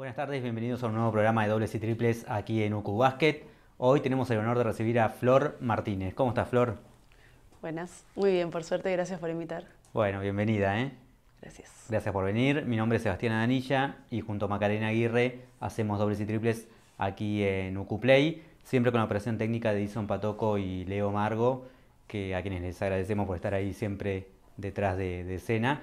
Buenas tardes, bienvenidos a un nuevo programa de dobles y triples aquí en UQ Basket. Hoy tenemos el honor de recibir a Flor Martínez. ¿Cómo estás, Flor? Buenas, muy bien, por suerte, gracias por invitar. Bueno, bienvenida, ¿eh? Gracias. Gracias por venir. Mi nombre es Sebastián Adanilla y junto a Macarena Aguirre hacemos dobles y triples aquí en UQ Play, siempre con la operación técnica de Edison Patoco y Leo Margo, que a quienes les agradecemos por estar ahí siempre detrás de, de escena.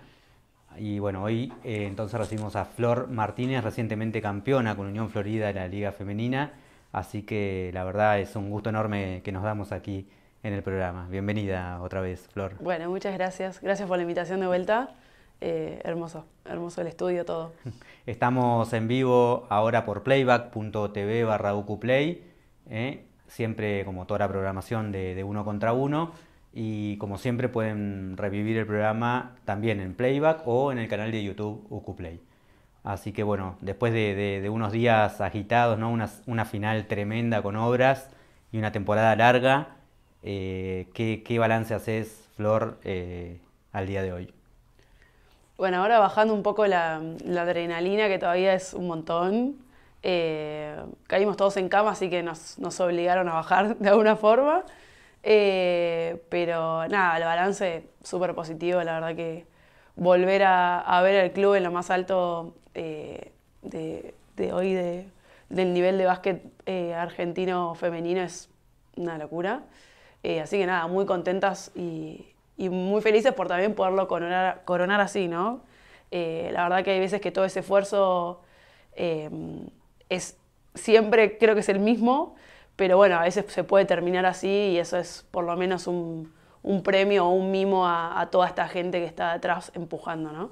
Y bueno, hoy eh, entonces recibimos a Flor Martínez, recientemente campeona con Unión Florida de la Liga Femenina. Así que la verdad es un gusto enorme que nos damos aquí en el programa. Bienvenida otra vez, Flor. Bueno, muchas gracias. Gracias por la invitación de vuelta. Eh, hermoso, hermoso el estudio, todo. Estamos en vivo ahora por playback.tv barra eh, siempre como toda la programación de, de uno contra uno. Y como siempre pueden revivir el programa también en playback o en el canal de YouTube UcuPlay. Así que bueno, después de, unos días agitados, Una, final tremenda con obras y una temporada larga, eh, ¿qué, balance haces, Flor, eh, al día de hoy? Bueno, ahora bajando un poco la, adrenalina, que todavía es un montón, eh, caímos todos en cama, así que nos obligaron a bajar de alguna forma. Eh, pero nada, el balance súper positivo, la verdad que volver a, ver el club en lo más alto eh, de, hoy, del nivel de básquet eh, argentino femenino, es una locura. así que nada, muy contentas y, muy felices por también poderlo coronar, coronar así, ¿no? la verdad que hay veces que todo ese esfuerzo es siempre, creo que es el mismo, pero bueno, a veces se puede terminar así y eso es por lo menos un, premio o un mimo a, toda esta gente que está atrás empujando, ¿no?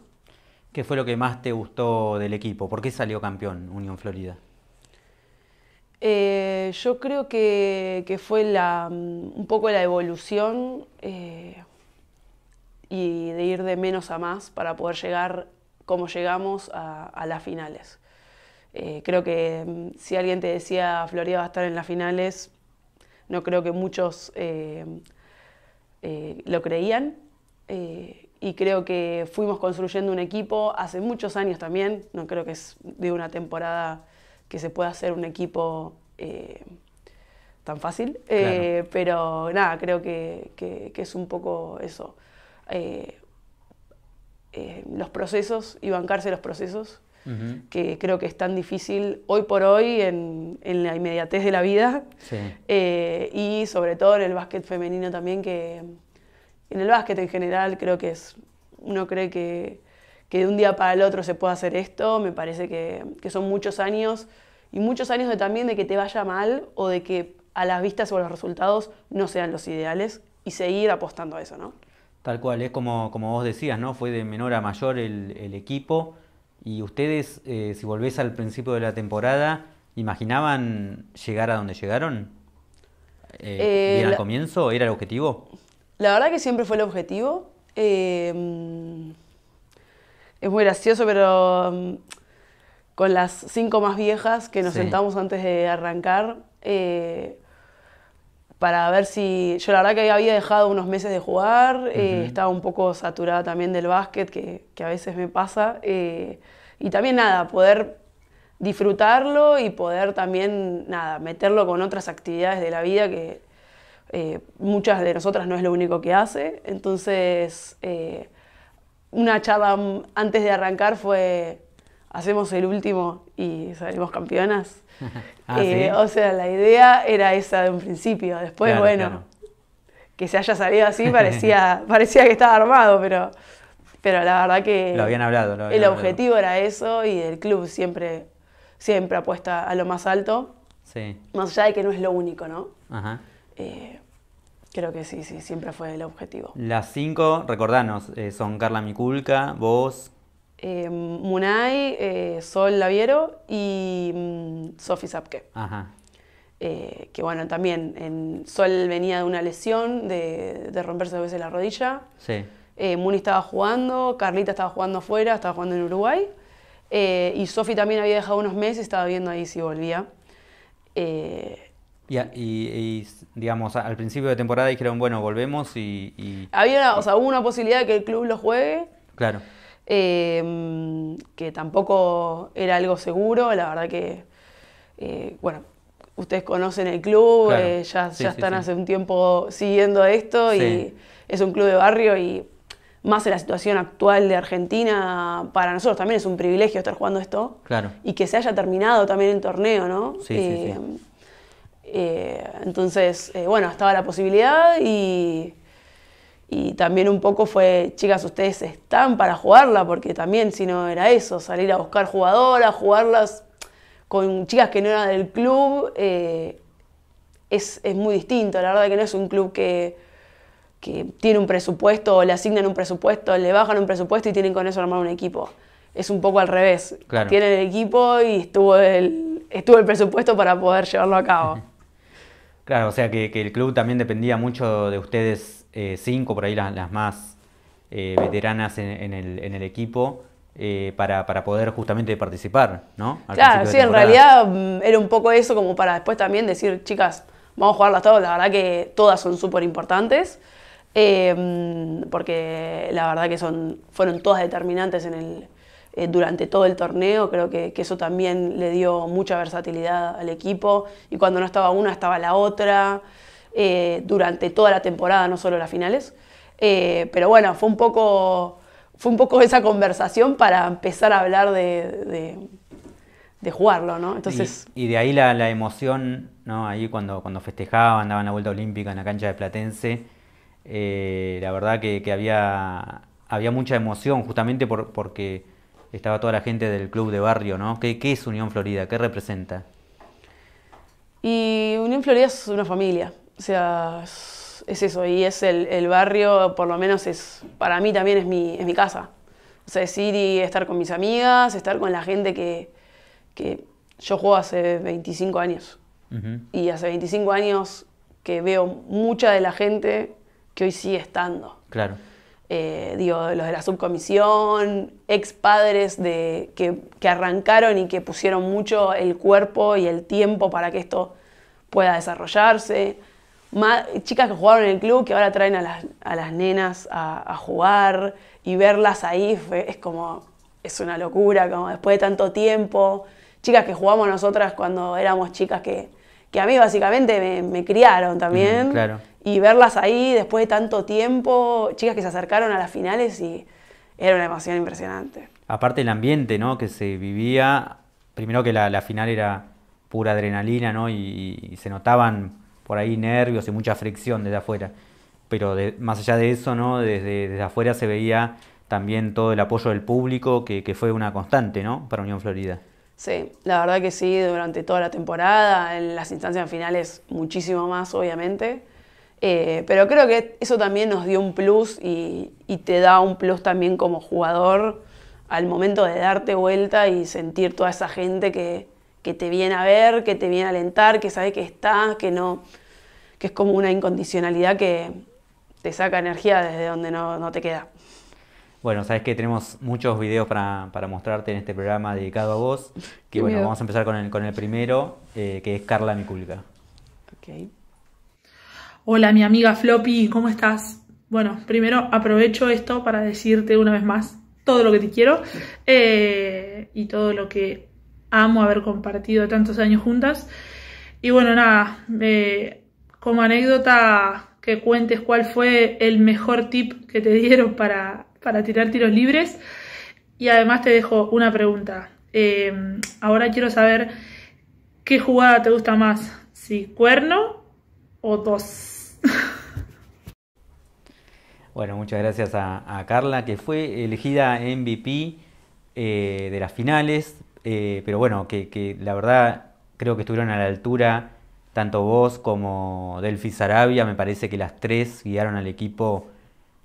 ¿Qué fue lo que más te gustó del equipo? ¿Por qué salió campeón Unión Florida? Eh, yo creo que, fue mm, un poco la evolución eh, y de ir de menos a más para poder llegar como llegamos a las finales. Eh, creo que mm, si alguien te decía Florida va a estar en las finales, no creo que muchos eh, eh, lo creían. y creo que fuimos construyendo un equipo hace muchos años también. No creo que es de una temporada que se pueda hacer un equipo tan fácil. Pero nada, creo que, que, es un poco eso. los procesos y bancarse los procesos que creo que es tan difícil hoy por hoy en, en la inmediatez de la vida eh, y sobre todo en el básquet femenino también, que en el básquet en general creo que es, uno cree que, que de un día para el otro se puede hacer esto, me parece que, que son muchos años y muchos años de, también de que te vaya mal o de que a las vistas o a los resultados no sean los ideales y seguir apostando a eso, ¿no? Tal cual, es como, como vos decías, ¿no? Fue de menor a mayor el equipo y ustedes, eh, si volvés al principio de la temporada, ¿imaginaban llegar a donde llegaron? y eh, eh, al comienzo? ¿Era el objetivo? La verdad que siempre fue el objetivo. Em, es muy gracioso, pero em, con las cinco más viejas que nos sentamos antes de arrancar, para ver si... Yo la verdad que había dejado unos meses de jugar, eh, estaba un poco saturada también del básquet, que, a veces me pasa. Eh, y también nada, poder disfrutarlo y poder también, nada, meterlo con otras actividades de la vida que eh, muchas de nosotras no es lo único que hace. Entonces, una charla antes de arrancar fue hacemos el último y salimos campeonas. Ah, eh, o sea, la idea era esa de un principio. Después, bueno, que se haya salido así parecía, parecía que estaba armado, pero, pero la verdad que... Lo habían hablado. el objetivo era eso y el club siempre, siempre apuesta a lo más alto. Sí. Más allá de que no es lo único, ¿no? Eh, creo que sí, sí, siempre fue el objetivo. Las cinco, recordanos, eh, son Carla Miculca, vos, eh, Munay, eh, Sol Laviero y mm, Sophie Sofi Sapke. Ajá. Eh, que bueno, también en Sol venía de una lesión, de, romperse dos veces la rodilla. Sí. Muni estaba jugando, Carlita estaba jugando afuera, estaba jugando en Uruguay. y Sofi también había dejado unos meses, y estaba viendo ahí si volvía. Y, digamos, al principio de temporada dijeron, bueno, volvemos y... Había, una posibilidad de que el club lo juegue. Claro. Em, que tampoco era algo seguro, la verdad que, eh, bueno, ustedes conocen el club, eh, ya, están hace un tiempo siguiendo esto y es un club de barrio y más en la situación actual de Argentina, para nosotros también es un privilegio estar jugando esto claro. y que se haya terminado también el torneo, ¿no? Eh, entonces, bueno, estaba la posibilidad y y también un poco fue, chicas, ustedes están para jugarla, porque también si no era eso, salir a buscar jugadoras, jugarlas con chicas que no eran del club, eh, es, muy distinto, la verdad que no es un club que, tiene un presupuesto, le asignan un presupuesto, le bajan un presupuesto y tienen con eso armar un equipo. Es un poco al revés. Tienen el equipo y estuvo el, estuvo el presupuesto para poder llevarlo a cabo. Claro, o sea que, que el club también dependía mucho de ustedes eh, cinco, por ahí las, más eh, veteranas en, el, equipo, eh, para, poder justamente participar, ¿no? claro, sí, en realidad mm, era un poco eso como para después también decir, chicas, vamos a jugarlas todas, la verdad que todas son súper importantes, em, porque la verdad que son, fueron todas determinantes en el, durante todo el torneo, creo que, eso también le dio mucha versatilidad al equipo, y cuando no estaba una, estaba la otra. Eh, durante toda la temporada, no solo las finales. Eh, pero bueno, fue un poco, fue un poco esa conversación para empezar a hablar de, de, jugarlo, ¿no? Entonces... Y, de ahí la, emoción, ¿no? Ahí cuando, cuando festejaban, daban la vuelta olímpica en la cancha de Platense, eh, la verdad que, había, había mucha emoción justamente porque estaba toda la gente del club de barrio, ¿no? qué es Unión Florida? ¿Qué representa? Y Unión Florida es una familia. O sea, es, eso, y es el, barrio, por lo menos es, para mí también es mi, es mi casa. O sea, es ir y estar con mis amigas, estar con la gente que, yo juego hace 25 años. Y hace 25 años que veo mucha de la gente que hoy sigue estando. Claro. Eh, digo, los de la subcomisión, ex padres de, que, arrancaron y que pusieron mucho el cuerpo y el tiempo para que esto pueda desarrollarse chicas que jugaron en el club que ahora traen a las, nenas a, jugar y verlas ahí es como, es una locura, como después de tanto tiempo. Chicas que jugamos nosotras cuando éramos chicas que, que a mí básicamente me, criaron también. Y verlas ahí después de tanto tiempo, chicas que se acercaron a las finales y era una emoción impresionante. Aparte el ambiente, ¿no? Que se vivía, primero que la, final era pura adrenalina, ¿no? Y, y se notaban por ahí nervios y mucha fricción desde afuera. Pero más allá de eso, ¿no? Desde, afuera se veía también todo el apoyo del público, que, fue una constante, ¿no? Para Unión Florida. Sí, la verdad que sí, durante toda la temporada, en las instancias finales muchísimo más, obviamente. Eh, pero creo que eso también nos dio un plus y, y, te da un plus también como jugador al momento de darte vuelta y sentir toda esa gente que, que te viene a ver, que te viene a alentar, que sabe que estás, que no, que es como una incondicionalidad que te saca energía desde donde no, te queda. Bueno, sabes que tenemos muchos videos para, mostrarte en este programa dedicado a vos. Que bueno, vamos a empezar con el, primero, eh, que es Carla Miculca. Hola, mi amiga Floppy, ¿cómo estás? Bueno, primero aprovecho esto para decirte una vez más todo lo que te quiero eh, y todo lo que amo haber compartido tantos años juntas. Y bueno, nada, eh, como anécdota que cuentes cuál fue el mejor tip que te dieron para, tirar tiros libres. Y además te dejo una pregunta. Em, ahora quiero saber qué jugada te gusta más, si cuerno o dos. Bueno, muchas gracias a, Carla, que fue elegida MVP eh, de las finales eh, pero bueno, que, la verdad creo que estuvieron a la altura, tanto vos como Delfi Sarabia, me parece que las tres guiaron al equipo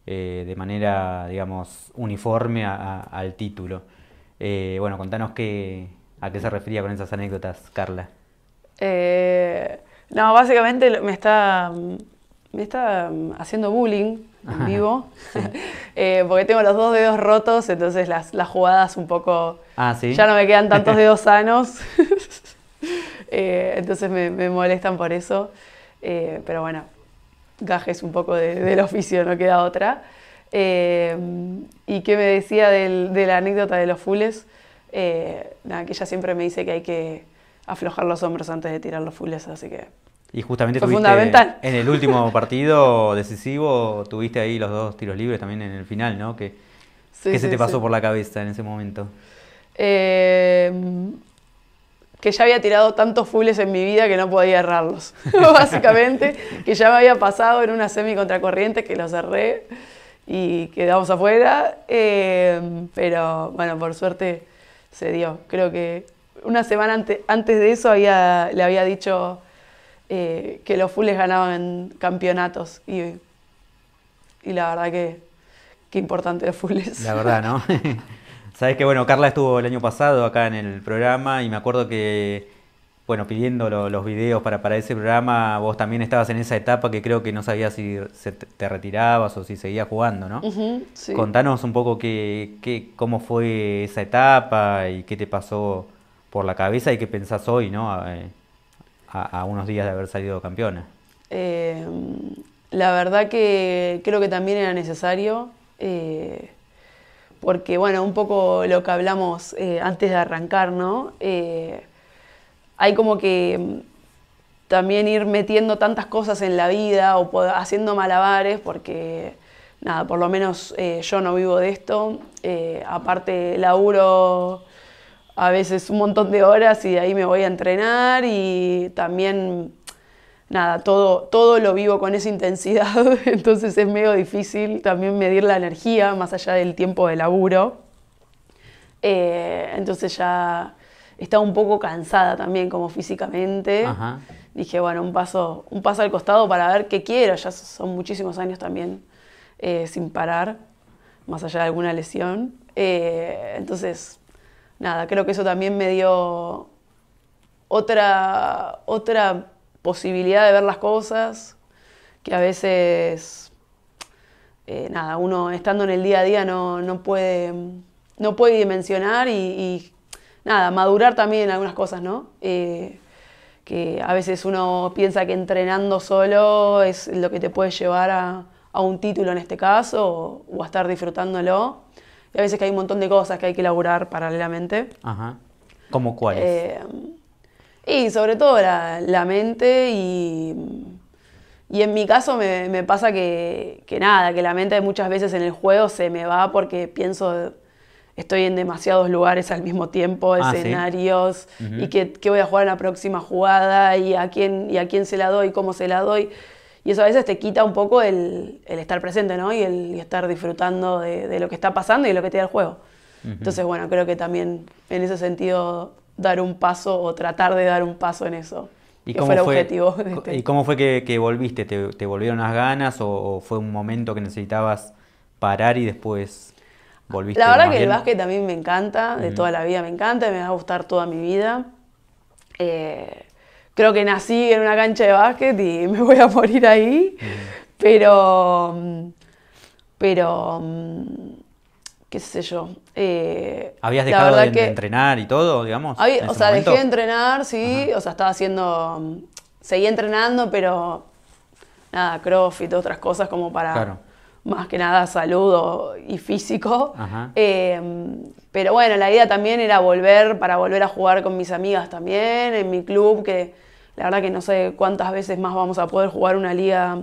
eh, de manera, digamos, uniforme al título. Eh, bueno, contanos a qué se refería con esas anécdotas, Carla. no, básicamente me está, me está mm, haciendo bullying vivo, eh, porque tengo los dos dedos rotos, entonces las, jugadas un poco... Ah, ¿sí? Ya no me quedan tantos dedos sanos, eh, entonces me, molestan por eso, eh, pero bueno, gajes un poco del oficio, no queda otra. y qué me decía de la anécdota de los fules, nada, que ella siempre me dice que hay que aflojar los hombros antes de tirar los fules, así que y justamente fundamental. en el último partido decisivo, tuviste ahí los dos tiros libres también en el final, ¿no? ¿Qué, se te pasó por la cabeza en ese momento? Eh, que ya había tirado tantos fules en mi vida que no podía errarlos, básicamente, que ya me había pasado en una semi contracorriente que lo cerré y quedamos afuera, eh, pero bueno, por suerte se dio. Creo que una semana antes de eso le había dicho eh, que los fules ganaban campeonatos y, y la verdad que qué importante de fules. La verdad, ¿no? Sabes que, bueno, Carla estuvo el año pasado acá en el programa y me acuerdo que, bueno, pidiendo los videos para, para ese programa, vos también estabas en esa etapa que creo que no sabías si te retirabas o si seguías jugando, ¿no? Contanos un poco qué, cómo fue esa etapa y qué te pasó por la cabeza y qué pensás hoy, ¿no? Eh, a, unos días de haber salido campeona? Eh, la verdad que creo que también era necesario, eh, porque bueno, un poco lo que hablamos eh, antes de arrancar, ¿no? hay como que también ir metiendo tantas cosas en la vida o haciendo malabares, porque nada, por lo menos yo no vivo de esto, aparte laburo a veces un montón de horas y de ahí me voy a entrenar y también, nada, todo, todo lo vivo con esa intensidad, entonces es medio difícil también medir la energía más allá del tiempo de laburo. Eh, entonces ya estaba un poco cansada también como físicamente. Dije, bueno, un paso, un paso al costado para ver qué quiero. Ya son muchísimos años también eh, sin parar, más allá de alguna lesión. Eh, entonces nada, creo que eso también me dio otra, otra posibilidad de ver las cosas, que a veces, eh, nada, uno estando en el día a día no, puede, dimensionar y, nada, madurar también algunas cosas, ¿no? Eh, que a veces uno piensa que entrenando solo es lo que te puede llevar a, un título en este caso o a estar disfrutándolo. Y a veces que hay un montón de cosas que hay que elaborar paralelamente. Ajá. ¿Cómo cuáles? Eh, y sobre todo la, mente y, y, en mi caso me, pasa que, nada, que la mente muchas veces en el juego se me va porque pienso, estoy en demasiados lugares al mismo tiempo, ah, escenarios, y que, voy a jugar en la próxima jugada y a quién, y a quién se la doy, cómo se la doy. Y eso a veces te quita un poco el, estar presente, ¿no? Y el estar disfrutando de, lo que está pasando y lo que te da el juego. Entonces, bueno, creo que también en ese sentido dar un paso o tratar de dar un paso en eso. ¿Y fue el objetivo. Este ¿Y cómo fue que, volviste? ¿Te, volvieron las ganas o, fue un momento que necesitabas parar y después volviste? La verdad que el básquet también me encanta, de toda la vida me encanta, me va a gustar toda mi vida. Eh, creo que nací en una cancha de básquet y me voy a morir ahí, pero, pero, qué sé yo. Eh, ¿Habías dejado de, entrenar y todo, digamos? o sea, dejé de entrenar, sí, o sea, estaba haciendo, seguí entrenando, pero nada, crossfit, otras cosas como para... Claro más que nada salud y físico. Em, pero bueno, la idea también era volver para volver a jugar con mis amigas también, en mi club, que la verdad que no sé cuántas veces más vamos a poder jugar una liga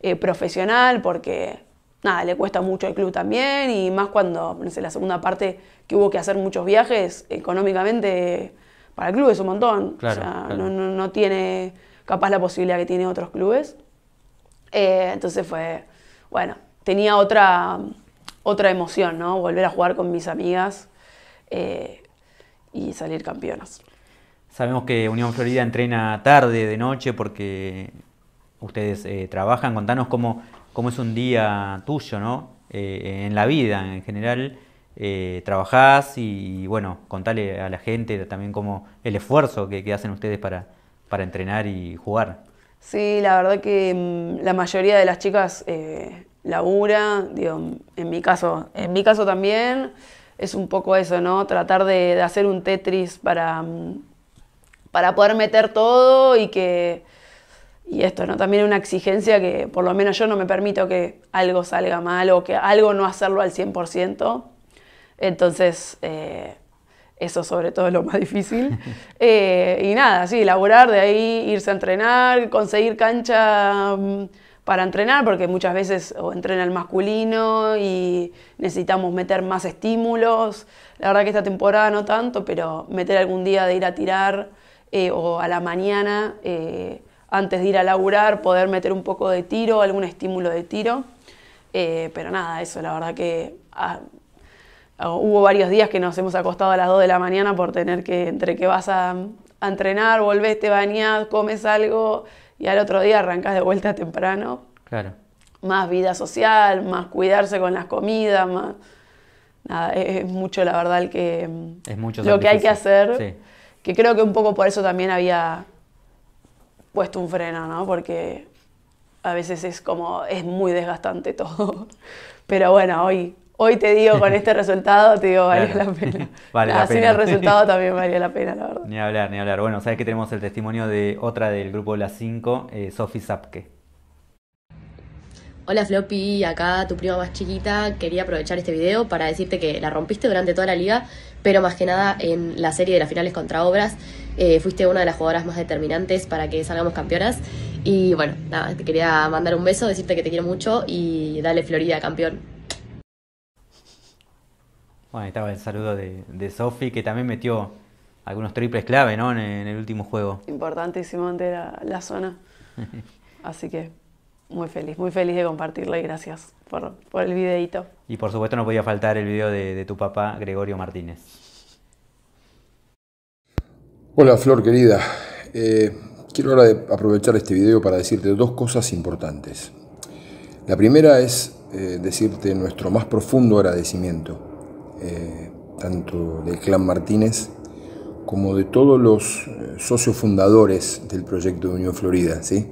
eh, profesional porque nada, le cuesta mucho al club también y más cuando, la segunda parte que hubo que hacer muchos viajes, económicamente para el club es un montón. no, tiene capaz la posibilidad que tiene otros clubes. Eh, entonces fue, bueno, tenía otra, otra emoción, ¿no? Volver a jugar con mis amigas eh, y salir campeonas. Sabemos que Unión Florida entrena tarde, de noche, porque ustedes eh, trabajan. Contanos cómo, cómo es un día tuyo, ¿no? Eh, en la vida en general. Eh, trabajás y, bueno, contale a la gente también cómo el esfuerzo que, hacen ustedes para, para entrenar y jugar. Sí, la verdad que mm, la mayoría de las chicas eh, labura, digo, en mi caso, en mi caso también es un poco eso, ¿no? Tratar de hacer un Tetris para, mm, para poder meter todo y que... Y esto, ¿no? También una exigencia que por lo menos yo no me permito que algo salga mal o que algo no hacerlo al 100%. Entonces, eh, eso sobre todo es lo más difícil. Eh, y nada, sí, laburar de ahí, irse a entrenar, conseguir cancha mm, para entrenar, porque muchas veces o entrena el masculino y necesitamos meter más estímulos. La verdad que esta temporada no tanto, pero meter algún día de ir a tirar eh, o a la mañana, eh, antes de ir a laburar, poder meter un poco de tiro, algún estímulo de tiro. Eh, pero nada, eso, la verdad que ah, ah, hubo varios días que nos hemos acostado a las 2 de la mañana por tener que, entre que vas a, entrenar, volvés, te bañás, comes algo y al otro día arrancas de vuelta temprano. Claro. Más vida social, más cuidarse con las comidas, más... Nada, es, mucho la verdad el que... Es mucho Lo que hay que hacer. Sí que creo que un poco por eso también había puesto un freno, ¿no? Porque a veces es como, es muy desgastante todo. Pero bueno, hoy, hoy te digo, con este resultado, te digo, valió la pena. Así el resultado también valió la pena, la verdad. Ni hablar, ni hablar. Bueno, sabes que tenemos el testimonio de otra del grupo de las Cinco, eh, Sophie Zapke. Hola Floppy, acá tu prima más chiquita. Quería aprovechar este video para decirte que la rompiste durante toda la liga, pero más que nada en la serie de las finales contra Obras. Eh, fuiste una de las jugadoras más determinantes para que salgamos campeonas. Y bueno, te quería mandar un beso, decirte que te quiero mucho y dale Florida, campeón. Bueno, ahí estaba el saludo de, Sofi, que también metió algunos triples clave ¿no? en, el último juego. Importantísimo ante la zona. Así que muy feliz, muy feliz de compartirlo y gracias por, el videito. Y por supuesto no podía faltar el video de, tu papá, Gregorio Martínez. Hola Flor querida, eh, quiero ahora aprovechar este video para decirte dos cosas importantes. La primera es eh, decirte nuestro más profundo agradecimiento, eh, tanto del clan Martínez como de todos los socios fundadores del proyecto de Unión Florida, ¿sí?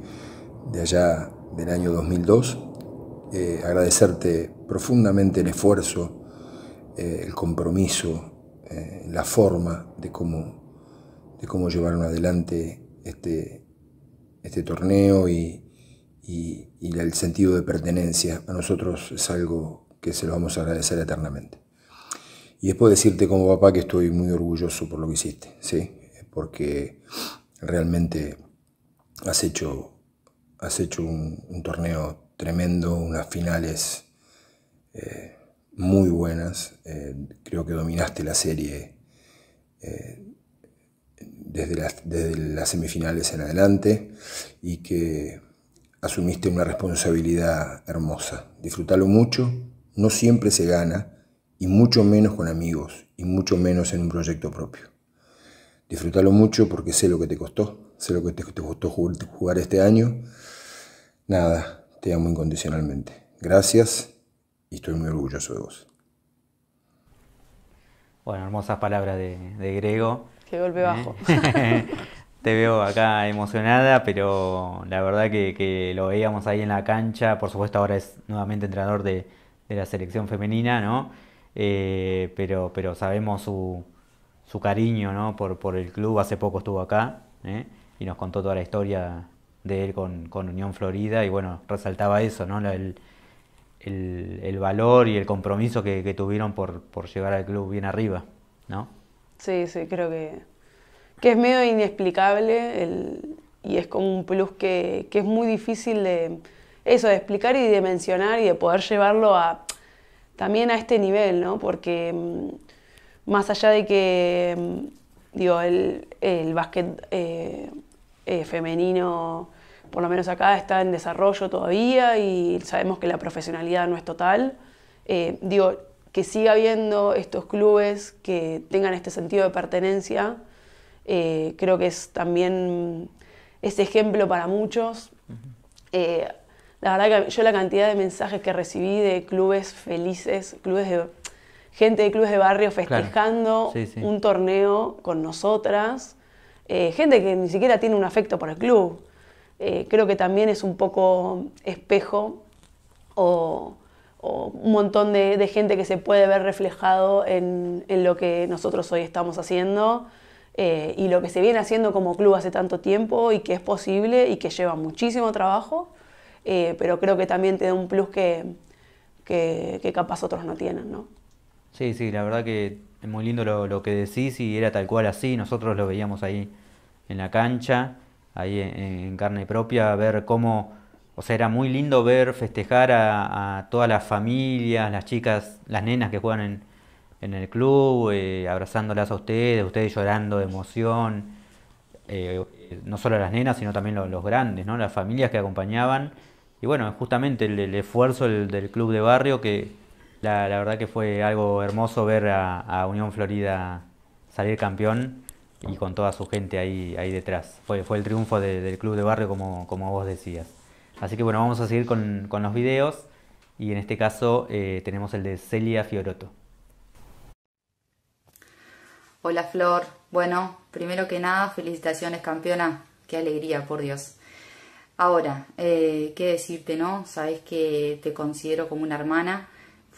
de allá del año 2002. Eh, agradecerte profundamente el esfuerzo, eh, el compromiso, eh, la forma de cómo, de cómo llevaron adelante este, este torneo y, el sentido de pertenencia. A nosotros es algo que se lo vamos a agradecer eternamente. Y después decirte como papá que estoy muy orgulloso por lo que hiciste, ¿sí? Porque realmente has hecho has hecho un, torneo tremendo, unas finales eh, muy buenas. Eh, creo que dominaste la serie eh, desde, las, semifinales en adelante y que asumiste una responsabilidad hermosa. Disfrútalo mucho, no siempre se gana y mucho menos con amigos y mucho menos en un proyecto propio. Disfrútalo mucho porque sé lo que te costó, sé lo que te costó jugar este año Nada, te amo incondicionalmente. Gracias y estoy muy orgulloso de vos. Bueno, hermosas palabras de, Grego. Qué golpe bajo. Te veo acá emocionada, pero la verdad que, lo veíamos ahí en la cancha. Por supuesto, ahora es nuevamente entrenador de, la selección femenina, ¿no? Eh, pero, pero sabemos su, cariño ¿no? por, por el club. Hace poco estuvo acá ¿eh? y nos contó toda la historia de él con, Unión Florida y bueno, resaltaba eso, ¿no? El, valor y el compromiso que, tuvieron por, llegar al club bien arriba, ¿no? Sí, sí, creo que, que es medio inexplicable y es como un plus que, es muy difícil de eso, de explicar y de mencionar y de poder llevarlo a, también a este nivel, ¿no? Porque mm, más allá de que, mm, digo, el, el básquet eh, eh, femenino, por lo menos acá, está en desarrollo todavía y sabemos que la profesionalidad no es total. Eh, digo, que siga habiendo estos clubes que tengan este sentido de pertenencia, eh, creo que es también ese ejemplo para muchos. la verdad que yo la cantidad de mensajes que recibí de clubes felices, clubes de gente de clubes de barrio festejando un torneo con nosotras, eh, gente que ni siquiera tiene un afecto por el club. Eh, creo que también es un poco espejo o, un montón de, gente que se puede ver reflejado en, lo que nosotros hoy estamos haciendo eh, y lo que se viene haciendo como club hace tanto tiempo y que es posible y que lleva muchísimo trabajo, pero creo que también te da un plus que, que, que capaz otros no tienen. ¿no? Sí, sí, la verdad que es muy lindo lo, que decís y era tal cual así. Nosotros lo veíamos ahí en la cancha, ahí en, carne propia, ver cómo, o sea, era muy lindo ver festejar a, todas las familias, las chicas, las nenas que juegan en, el club, eh, abrazándolas a ustedes, ustedes llorando de emoción. Eh, no solo a las nenas, sino también los, los grandes, ¿no? las familias que acompañaban. Y bueno, justamente el, esfuerzo del club de barrio que, la, la, verdad que fue algo hermoso ver a, Unión Florida salir campeón y con toda su gente ahí, ahí detrás. Fue, fue el triunfo del club de barrio como, vos decías. Así que bueno, vamos a seguir con, los videos y en este caso eh, tenemos el de Celia Fioroto. Hola Flor, bueno, primero que nada, felicitaciones campeona, qué alegría, por Dios. Ahora, eh, qué decirte, ¿no? Sabes que te considero como una hermana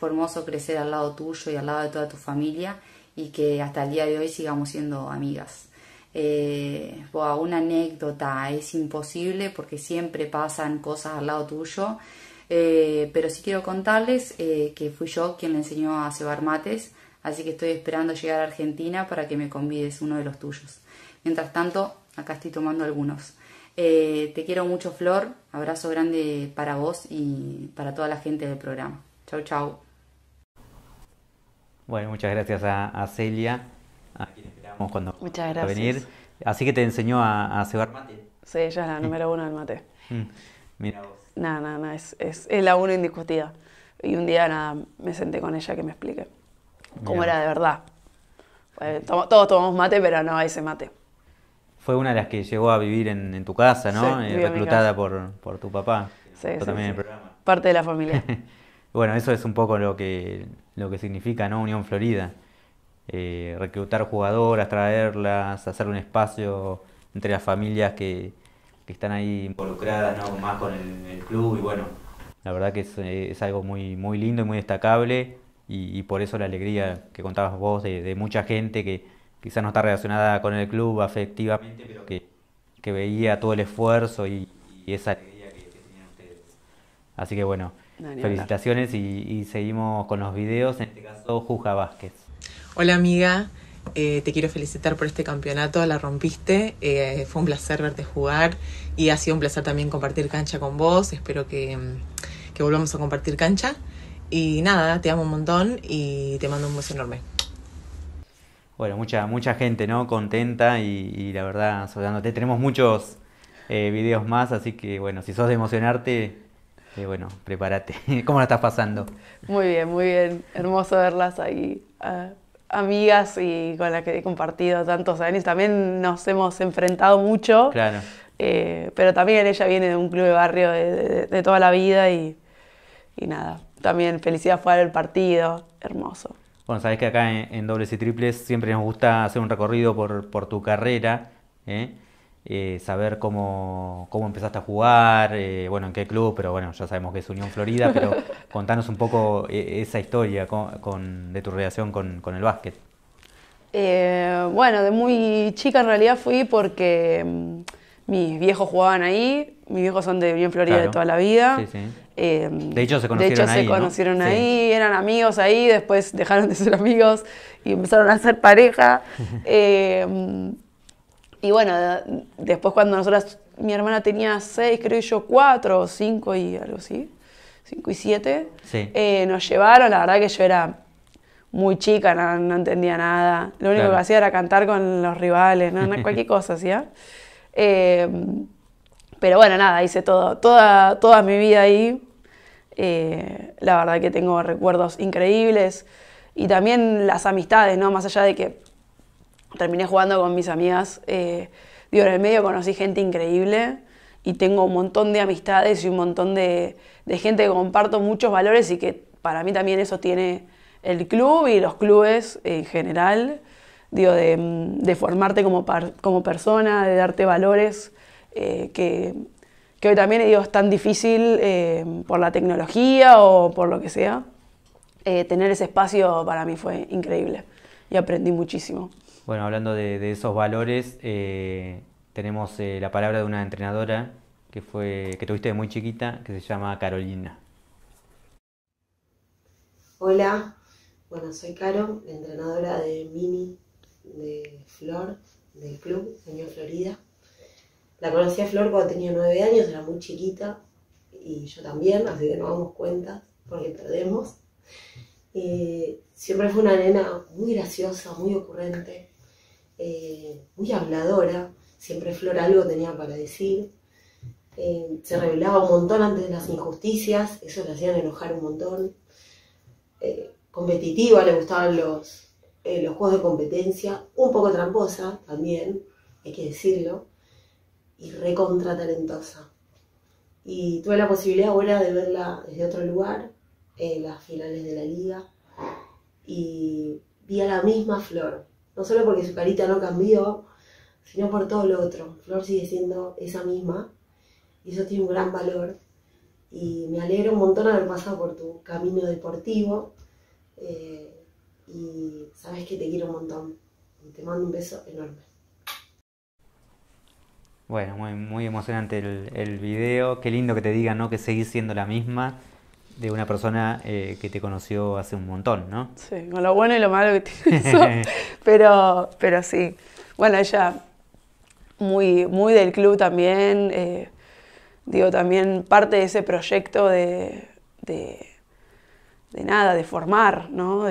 fue hermoso crecer al lado tuyo y al lado de toda tu familia y que hasta el día de hoy sigamos siendo amigas. Eh, una anécdota, es imposible porque siempre pasan cosas al lado tuyo, eh, pero sí quiero contarles eh, que fui yo quien le enseñó a cebar mates, así que estoy esperando llegar a Argentina para que me convides uno de los tuyos. Mientras tanto, acá estoy tomando algunos. te quiero mucho, Flor. Abrazo grande para vos y para toda la gente del programa. Chau, chau. Bueno, muchas gracias a, Celia, a quien esperamos cuando muchas gracias. venir. Así que te enseñó a, cebar mate. Sí, ella es la número uno del mate. Mm. Mm. Mira vos. Nada, nada, es, la una indiscutida. Y un día nada, me senté con ella que me explique cómo era de verdad. todos tomamos mate, pero no ese mate. Fue una de las que llegó a vivir en, tu casa, ¿no? Eh, reclutada Por, por, tu papá. Sí, sí, también El programa. Parte de la familia. bueno, eso es un poco lo que lo que significa ¿no? Unión Florida. Eh, reclutar jugadoras, traerlas, hacer un espacio entre las familias que, están ahí involucradas más con el, club y bueno, la verdad que eh, es, algo muy, muy lindo y muy destacable y, por eso la alegría que contabas vos de, mucha gente que quizás no está relacionada con el club afectivamente, pero que, veía todo el esfuerzo y, esa alegría que tenían ustedes. Así que bueno, Felicitaciones y, seguimos con los videos, en este caso Juja Vázquez. Hola amiga, eh, te quiero felicitar por este campeonato, la rompiste, eh, fue un placer verte jugar y ha sido un placer también compartir cancha con vos, espero mm, que, volvamos a compartir cancha y nada, te amo un montón y te mando un beso enorme. Bueno, mucha, mucha gente, ¿no? Contenta y, la verdad, saludándote. Tenemos muchos eh, videos más, así que bueno, si sos de emocionarte, este, bueno, prepárate. ¿Cómo la estás pasando? Muy bien, muy bien. Hermoso verlas ahí. Ah, amigas y con las que he compartido tantos años. También nos hemos enfrentado mucho. Claro. Eh, pero también ella viene de un club de barrio de, toda la vida y, nada. También felicidad fuera el partido. Hermoso. Bueno, sabes que acá en, dobles y triples siempre nos gusta hacer un recorrido por, por tu carrera. ¿eh? Eh, saber cómo, empezaste a jugar, eh, bueno, en qué club, pero bueno, ya sabemos que es Unión Florida, pero contanos un poco eh, esa historia de tu relación con, el básquet. bueno, de muy chica en realidad fui porque mm, mis viejos jugaban ahí, mis viejos son de Unión Florida de toda la vida. Em, de hecho se conocieron ahí. eran amigos ahí, después dejaron de ser amigos y empezaron a ser pareja. Em, y bueno, después cuando nosotras, mi hermana tenía seis, creo yo, cuatro o cinco y algo así, cinco y siete, eh, nos llevaron, la verdad que yo era muy chica, no, entendía nada, lo único que hacía era cantar con los rivales, ¿no? cualquier cosa hacía. Eh, pero bueno, nada, hice todo, toda, toda mi vida ahí. Eh, la verdad que tengo recuerdos increíbles y también las amistades, ¿no? Más allá de que terminé jugando con mis amigas. Eh, digo, en el medio conocí gente increíble y tengo un montón de amistades y un montón de, de, gente que comparto muchos valores y que para mí también eso tiene el club y los clubes en general. Digo, de, de formarte como, como persona, de darte valores eh, que, que, hoy también digo, es tan difícil eh, por la tecnología o por lo que sea. Eh, tener ese espacio para mí fue increíble y aprendí muchísimo. Bueno, hablando de, esos valores, eh, tenemos eh, la palabra de una entrenadora que, fue, que tuviste de muy chiquita, que se llama Carolina. Hola, bueno, soy Caro, entrenadora de Mini, de Flor, del club, Señor Florida. La conocí a Flor cuando tenía nueve años, era muy chiquita, y yo también, así que no damos cuenta porque perdemos. Eh, siempre fue una nena muy graciosa, muy ocurrente, eh, muy habladora, siempre Flor algo tenía para decir, eh, se revelaba un montón antes de las injusticias, eso la hacían enojar un montón, eh, competitiva, le gustaban los, los juegos de competencia, un poco tramposa también, hay que decirlo, y recontra talentosa. Y tuve la posibilidad ahora de verla desde otro lugar, en las finales de la liga, y vi a la misma Flor, no solo porque su carita no cambió, sino por todo lo otro. Flor sigue siendo esa misma y eso tiene un gran valor. Y me alegro un montón haber pasado por tu camino deportivo. Eh, y sabes que te quiero un montón. te mando un beso enorme. Bueno, muy, emocionante el, el video. Qué lindo que te diga, ¿no? Que seguís siendo la misma de una persona eh, que te conoció hace un montón, ¿no? Sí, con lo bueno y lo malo que tiene pero, pero sí. Bueno, ella muy, muy del club también, eh, digo, también parte de ese proyecto de, nada, de formar, ¿no?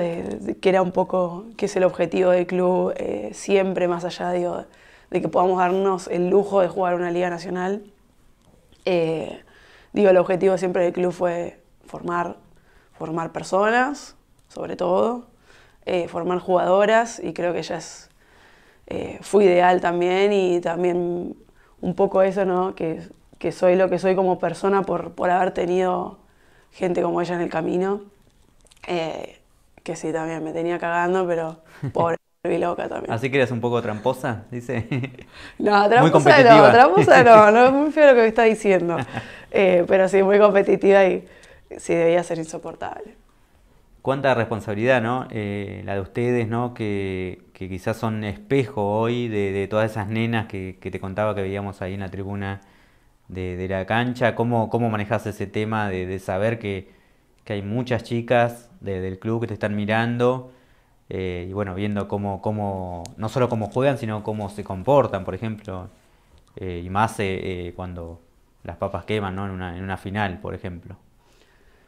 que era un poco, que es el objetivo del club eh, siempre, más allá, digo, de que podamos darnos el lujo de jugar una liga nacional. digo, el objetivo siempre del club fue formar, formar personas, sobre todo, eh, formar jugadoras y creo que ella es, eh, fue ideal también y también un poco eso, ¿no? Que, soy lo que soy como persona por, por, haber tenido gente como ella en el camino. Eh, que sí, también me tenía cagando, pero pobre. y loca también. ¿Así que eres un poco tramposa? Dice. No, tramposa no, tramposa no, no es muy feo lo que me está diciendo. pero sí, muy competitiva y sí debía ser insoportable. Cuánta responsabilidad, ¿no? Eh, la de ustedes, ¿no? Que, que quizás son espejo hoy de, todas esas nenas que, te contaba que veíamos ahí en la tribuna de, la cancha. ¿Cómo, ¿Cómo manejas ese tema de, saber que, hay muchas chicas del club que te están mirando? Eh, y bueno, viendo cómo, cómo, no solo cómo juegan, sino cómo se comportan, por ejemplo, eh, y más cuando las papas queman ¿no? en, una, en una final, por ejemplo.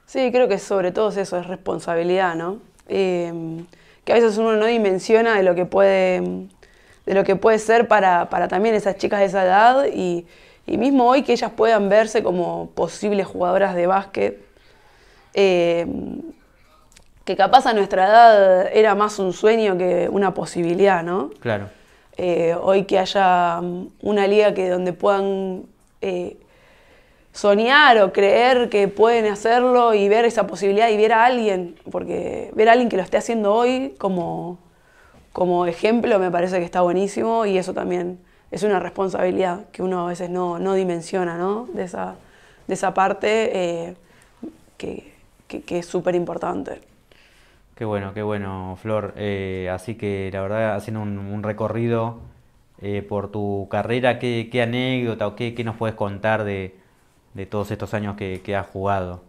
Sí, creo que sobre todo es eso, es responsabilidad, ¿no? Em, que a veces uno no dimensiona de lo que puede, de lo que puede ser para, también esas chicas de esa edad y, mismo hoy que ellas puedan verse como posibles jugadoras de básquet, em, que capaz a nuestra edad era más un sueño que una posibilidad, ¿no? Claro. Eh, hoy que haya una liga que donde puedan eh, soñar o creer que pueden hacerlo y ver esa posibilidad y ver a alguien, porque ver a alguien que lo esté haciendo hoy como, como ejemplo me parece que está buenísimo y eso también es una responsabilidad que uno a veces no, dimensiona ¿no? De, esa, de esa parte eh, que, es súper importante. Qué bueno, qué bueno, Flor. Eh, así que la verdad, haciendo un, recorrido eh, por tu carrera, ¿qué, anécdota o qué, qué nos puedes contar de, de todos estos años que, que has jugado?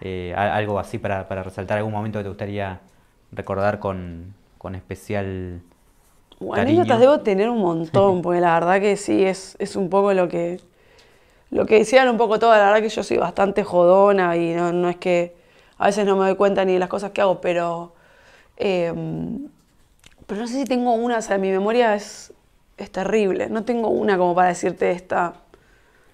Eh, algo así para, resaltar, algún momento que te gustaría recordar con, con especial. Bueno, anécdotas debo tener un montón, porque la verdad que sí, es, es un poco lo que, lo que decían un poco todas, La verdad que yo soy bastante jodona y no, es que a veces no me doy cuenta ni de las cosas que hago, pero. Em, pero no sé si tengo una, o sea, mi memoria es, es terrible. No tengo una como para decirte esta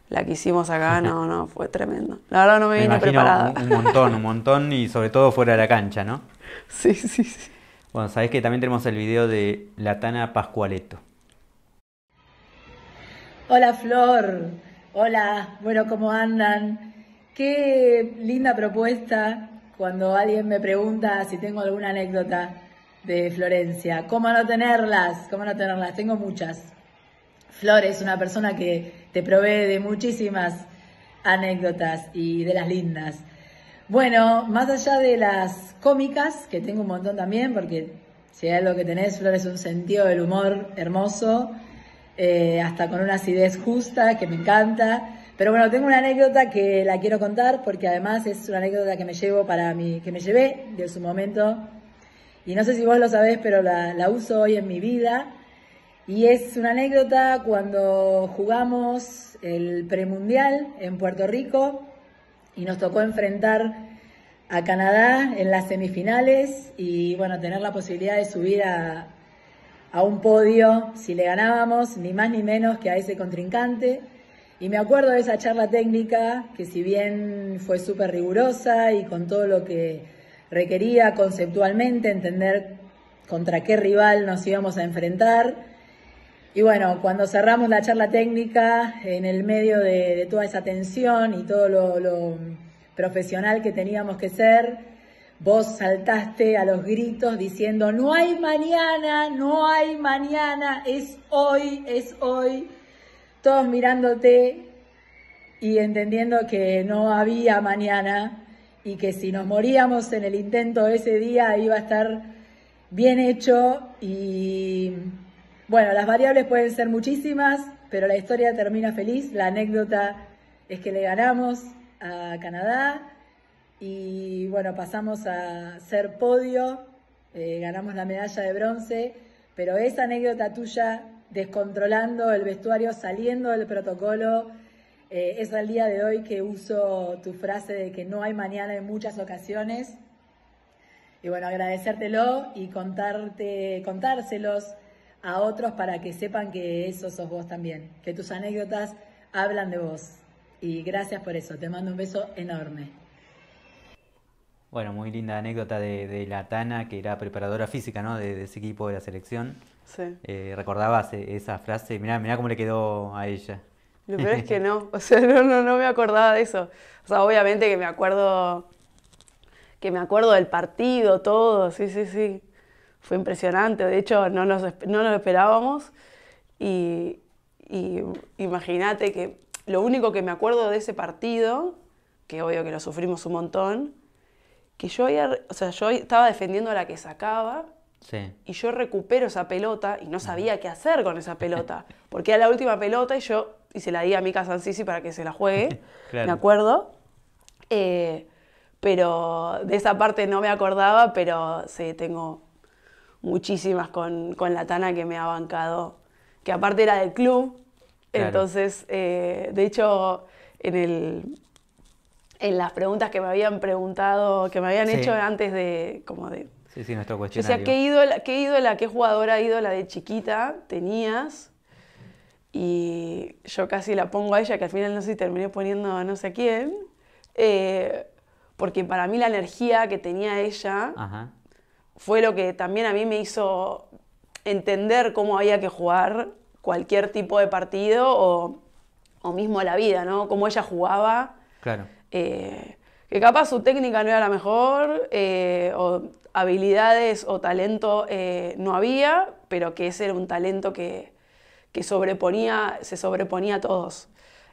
la que hicimos acá, no, no, fue tremendo. La verdad no me, vine preparada. Un, montón, un montón y sobre todo fuera de la cancha, ¿no? Sí, sí, sí. Bueno, sabés que también tenemos el video de Latana Pascualeto. Hola Flor, hola, bueno, ¿cómo andan? Qué linda propuesta cuando alguien me pregunta si tengo alguna anécdota de Florencia. ¿Cómo no tenerlas? ¿Cómo no tenerlas? Tengo muchas. Flor es una persona que te provee de muchísimas anécdotas y de las lindas. Bueno, más allá de las cómicas, que tengo un montón también, porque si es lo que tenés, Flor, es un sentido del humor hermoso, eh, hasta con una acidez justa, que me encanta. Pero bueno, tengo una anécdota que la quiero contar, porque además es una anécdota que me llevo para mi, que me llevé de su momento. Y no sé si vos lo sabés, pero la uso hoy en mi vida y es una anécdota cuando jugamos el premundial en Puerto Rico y nos tocó enfrentar a Canadá en las semifinales y bueno, tener la posibilidad de subir a, a un podio si le ganábamos, ni más ni menos que a ese contrincante. Y me acuerdo de esa charla técnica que si bien fue súper rigurosa y con todo lo que requería conceptualmente entender contra qué rival nos íbamos a enfrentar, y bueno, cuando cerramos la charla técnica, en el medio de, toda esa tensión y todo lo, lo profesional que teníamos que ser, Vos saltaste a los gritos diciendo, no hay mañana, no hay mañana, es hoy, es hoy. Todos mirándote y entendiendo que no había mañana y que si nos moríamos en el intento ese día iba a estar bien hecho y bueno, las variables pueden ser muchísimas, pero la historia termina feliz. La anécdota es que le ganamos a Canadá y bueno, pasamos a ser podio, eh, ganamos la medalla de bronce, pero esa anécdota tuya descontrolando el vestuario, saliendo del protocolo, eh, es al día de hoy que uso tu frase de que no hay mañana en muchas ocasiones. Y bueno, agradecértelo y contarte, contárselos a otros para que sepan que eso sos vos también, que tus anécdotas hablan de vos. Y gracias por eso, te mando un beso enorme. Bueno, muy linda anécdota de, la Tana, que era preparadora física ¿no? de, ese equipo de la selección. Sí. Eh, recordabas esa frase, mirá, mirá cómo le quedó a ella. Lo peor es que no, o sea, no, no me acordaba de eso. O sea, obviamente que me acuerdo, que me acuerdo del partido, todo, sí, sí, sí fue impresionante, de hecho no nos, no esperábamos y, imagínate que lo único que me acuerdo de ese partido, que obvio que lo sufrimos un montón, que yo, o sea, yo estaba defendiendo a la que sacaba y yo recupero esa pelota y no sabía qué hacer con esa pelota, porque era la última pelota y yo y se la di a Mika Sisi para que se la juegue, me acuerdo. Eh, pero de esa parte no me acordaba, pero sí, tengo muchísimas con, con la Tana que me ha bancado, que aparte era del club, entonces, eh, de hecho, en, el, en las preguntas que me habían preguntado, que me habían hecho antes de, como de... Sí, sí, nuestro cuestionario. O sea, ¿qué ídola, qué, ídola, qué jugadora ídola de chiquita tenías? Y yo casi la pongo a ella, que al final no sé si terminé poniendo a no sé quién. Eh, porque para mí la energía que tenía ella fue lo que también a mí me hizo entender cómo había que jugar cualquier tipo de partido o, mismo la vida, ¿no? Cómo ella jugaba. Claro. Eh, que capaz su técnica no era la mejor, eh, o habilidades o talento eh, no había, pero que ese era un talento que, sobreponía, se sobreponía a todos.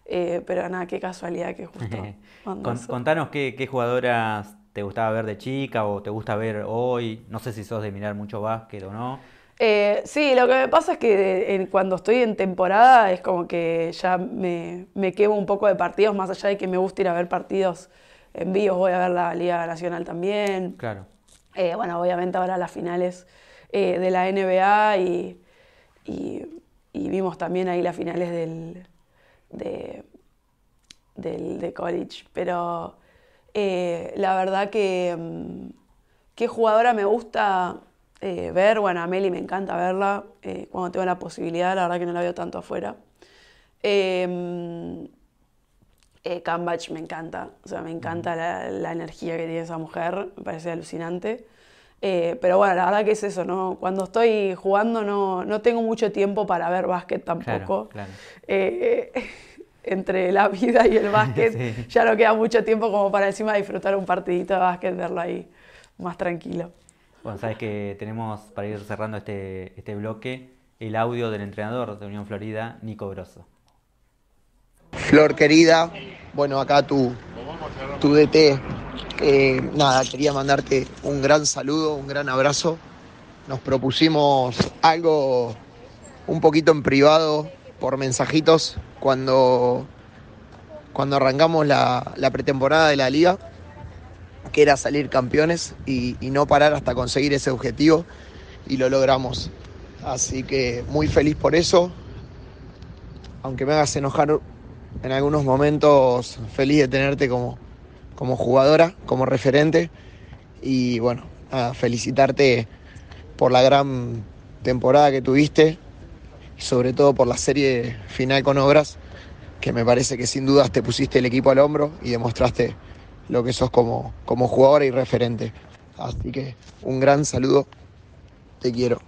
pero nada, qué casualidad que justo. Contanos qué, jugadoras te gustaba ver de chica o te gusta ver hoy? No sé si sos de mirar mucho básquet o no. Eh, sí, lo que me pasa es que cuando estoy en temporada es como que ya me, me quemo un poco de partidos, más allá de que me gusta ir a ver partidos en vivo, voy a ver la Liga Nacional también. Claro. Eh, bueno, obviamente ahora las finales eh, de la NBA y, vimos también ahí las finales del, del, de college, pero eh, la verdad que mm, qué jugadora me gusta eh, ver. Bueno, a Meli me encanta verla eh, cuando tengo la posibilidad, la verdad que no la veo tanto afuera. Mm, Cambach me encanta, o sea, me encanta la, energía que tiene esa mujer, me parece alucinante. pero bueno, la verdad que es eso, ¿no? Cuando estoy jugando no, no tengo mucho tiempo para ver básquet tampoco. Claro, claro. entre la vida y el básquet, ya no queda mucho tiempo como para encima disfrutar un partidito de básquet, verlo ahí más tranquilo. Bueno, sabes que tenemos, para ir cerrando este, este bloque, el audio del entrenador de Unión Florida, Nico Grosso. Flor querida, bueno, acá tu, tu DT, eh, nada, quería mandarte un gran saludo, un gran abrazo. Nos propusimos algo un poquito en privado por mensajitos cuando, cuando arrancamos la, pretemporada de la liga, que era salir campeones y, no parar hasta conseguir ese objetivo y lo logramos. Así que muy feliz por eso, aunque me hagas enojar en algunos momentos, feliz de tenerte como, como jugadora, como referente. Y bueno, felicitarte por la gran temporada que tuviste, sobre todo por la serie final con Obras, que me parece que sin dudas te pusiste el equipo al hombro y demostraste lo que sos como, como jugador y referente. Así que un gran saludo, te quiero.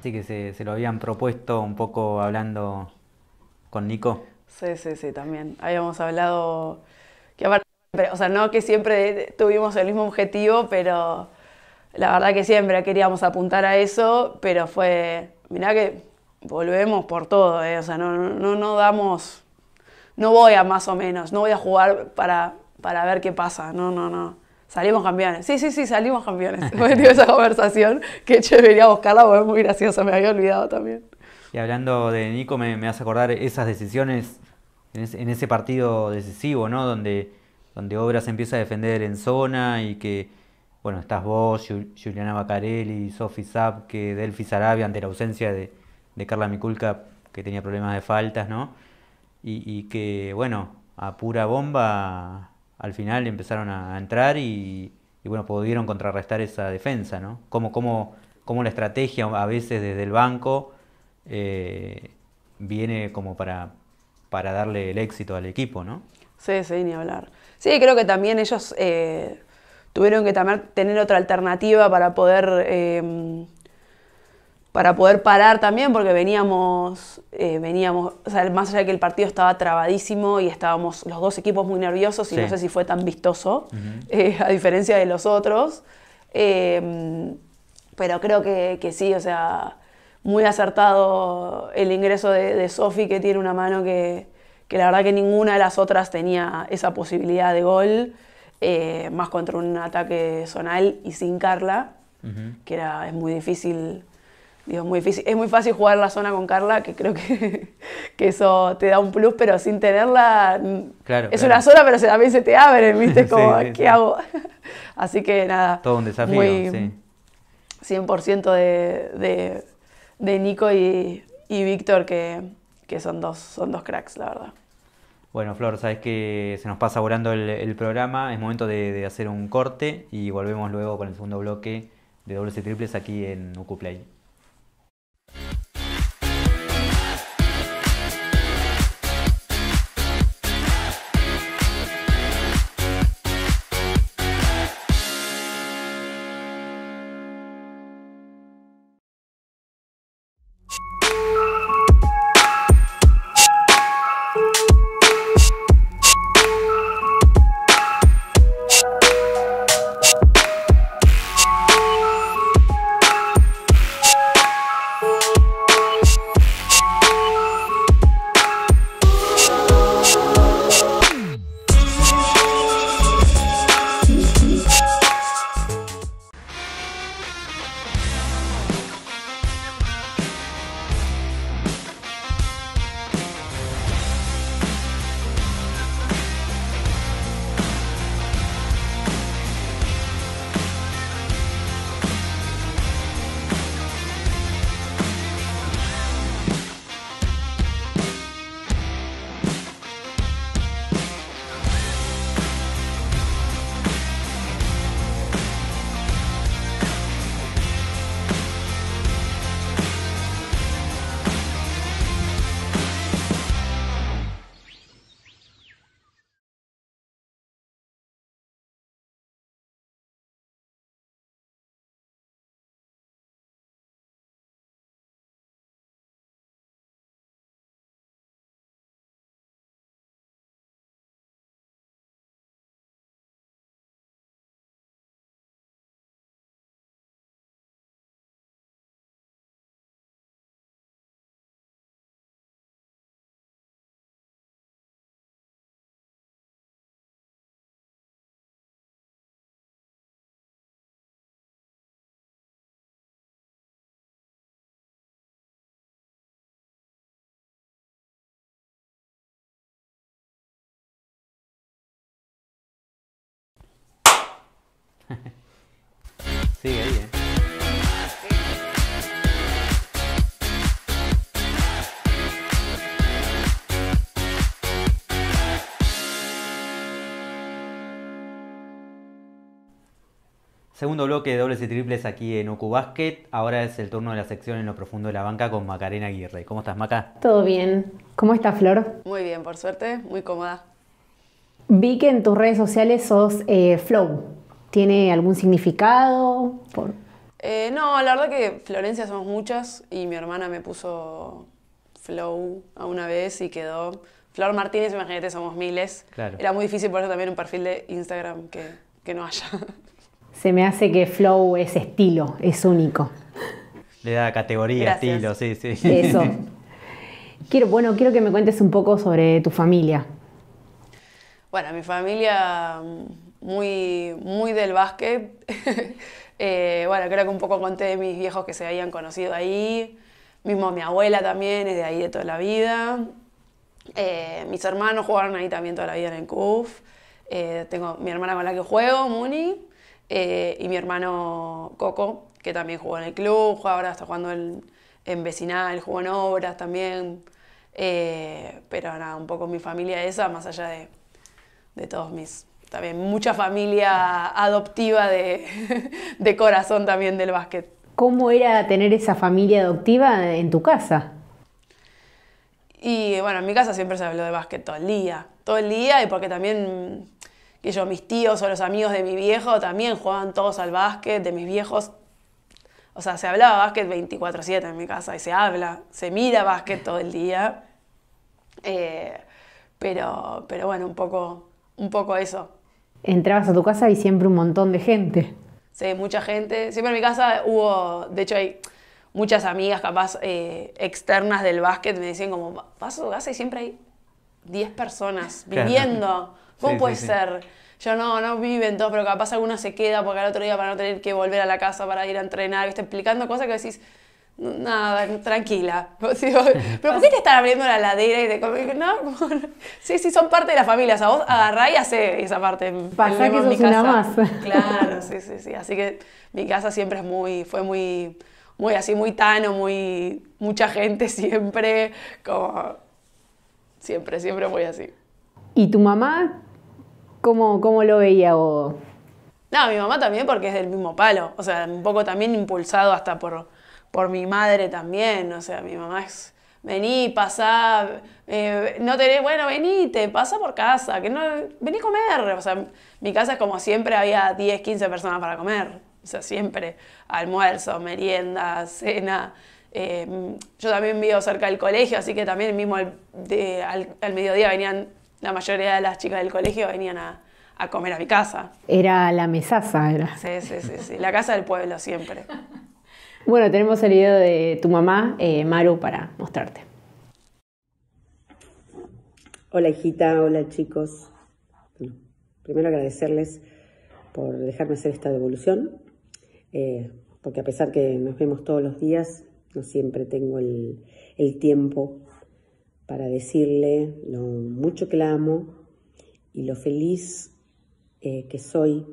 así que se, se lo habían propuesto un poco hablando con Nico. Sí, sí, sí, también. Habíamos hablado que aparte, o sea, no que siempre tuvimos el mismo objetivo, pero la verdad que siempre queríamos apuntar a eso, pero fue, mirá que volvemos por todo, ¿eh? o sea, no, no, no, damos, no voy a más o menos, no voy a jugar para, para ver qué pasa, no, no, no. Salimos campeones. Sí, sí, sí, salimos campeones. esa conversación que venía debería buscarla porque es muy graciosa, me había olvidado también. Y hablando de Nico, me, me hace acordar esas decisiones en, ese partido decisivo, ¿no? Donde, donde Obras empieza a defender en zona y que, bueno, estás vos, Juliana Macarelli Sofi Zapp que Delphi Sarabia, ante la ausencia de, de Carla Mikulka, que tenía problemas de faltas, ¿no? Y, que, bueno, a pura bomba al final empezaron a, entrar y, bueno, pudieron contrarrestar esa defensa, ¿no? Como, como, la estrategia a veces desde el banco eh, viene como para, para darle el éxito al equipo, ¿no? Sí, sí, ni hablar. Sí, creo que también ellos eh, tuvieron que también tener otra alternativa para poder eh, para poder parar también, porque veníamos, eh, veníamos, o sea, más allá de que el partido estaba trabadísimo y estábamos los dos equipos muy nerviosos y no sé si fue tan vistoso, eh, a diferencia de los otros, em, pero creo que, sí, o sea, muy acertado el ingreso de, Sofi, que tiene una mano que, la verdad que ninguna de las otras tenía esa posibilidad de gol, eh, más contra un ataque zonal y sin Carla, que era, es muy difícil es muy fácil jugar la zona con Carla, que creo que, eso te da un plus, pero sin tenerla. Mm, es una zona, pero también se te abre, ¿viste? ¿qué hago? Así que nada. Todo un desafío, 100% de, Nico y, Víctor, que, son, dos, cracks, la verdad. Bueno, Flor, sabes que se nos pasa volando el, programa. Es momento de, de, hacer un corte y volvemos luego con el segundo bloque de dobles y triples aquí en UcuPlay. Sigue ahí, eh. Segundo bloque de dobles y triples aquí en Basket Ahora es el turno de la sección en lo profundo de la banca con Macarena Aguirre. ¿Cómo estás, Maca? Todo bien. ¿Cómo está Flor? Muy bien, por suerte, muy cómoda. Vi que en tus redes sociales sos eh, Flow. ¿Tiene algún significado? Eh, no, la verdad que Florencia somos muchas y mi hermana me puso Flow a una vez y quedó. Flor Martínez, imagínate, somos miles. Era muy difícil poner también un perfil de Instagram que, no haya. Se me hace que Flow es estilo, es único. Le da categoría, estilo, sí, sí. Eso. Quiero, bueno, quiero que me cuentes un poco sobre tu familia. Bueno, mi familia mm, muy, muy del básquet. Eh, bueno, creo que un poco conté de mis viejos que se habían conocido ahí. Mismo mi abuela también es de ahí de toda la vida. Eh, mis hermanos jugaron ahí también toda la vida en el CUF. Eh, tengo mi hermana con la que juego, Muni, y mi hermano Coco, que también jugó en el club, ahora está jugando en, vecinal, jugó en obras también. pero nada, un poco mi familia esa, más allá de todos mis también mucha familia adoptiva de, corazón también del básquet. ¿Cómo era tener esa familia adoptiva en tu casa? Y bueno, en mi casa siempre se habló de básquet todo el día, todo el día y porque también que yo, mis tíos o los amigos de mi viejo también jugaban todos al básquet, de mis viejos. O sea, se hablaba básquet 24/7 en mi casa y se habla, se mira básquet todo el día. Eh, pero, pero bueno, un poco, un poco eso entrabas a tu casa y siempre un montón de gente. Sí, mucha gente. Siempre en mi casa hubo, de hecho hay muchas amigas capaz eh, externas del básquet, me decían como, vas a tu casa y siempre hay 10 personas viviendo. ¿Cómo puede ser? Yo no, no viven todos, pero capaz alguna se queda porque al otro día para no tener que volver a la casa para ir a entrenar, está explicando cosas que decís, nada, tranquila. Pero ¿por qué te están abriendo la ladera y te comen? No, sí, sí, son parte de la familia. O sea, vos agarrá y hace esa parte. Pasa que mi casa. Una más. Claro, sí, sí, sí. Así que mi casa siempre es muy, fue muy, muy así, muy tano, muy, mucha gente siempre, como, siempre, siempre muy así. ¿Y tu mamá cómo, cómo lo veía vos? No, mi mamá también porque es del mismo palo. O sea, un poco también impulsado hasta por por mi madre también, o sea, mi mamá es, vení, pasá, eh, no tenés, bueno, te pasa por casa, que no, vení a comer, o sea, mi casa es como siempre había 10, 15 personas para comer, o sea, siempre, almuerzo, merienda, cena. Em, yo también vivo cerca del colegio, así que también mismo al, al, mediodía venían, la mayoría de las chicas del colegio venían a, comer a mi casa. Era la mesaza, era. Sí, sí, sí, sí, la casa del pueblo siempre. Bueno, tenemos el video de tu mamá, eh, Maru, para mostrarte. Hola hijita, hola chicos. primero agradecerles por dejarme hacer esta devolución, eh, porque a pesar que nos vemos todos los días, no siempre tengo el, tiempo para decirle lo mucho que la amo y lo feliz eh, que soy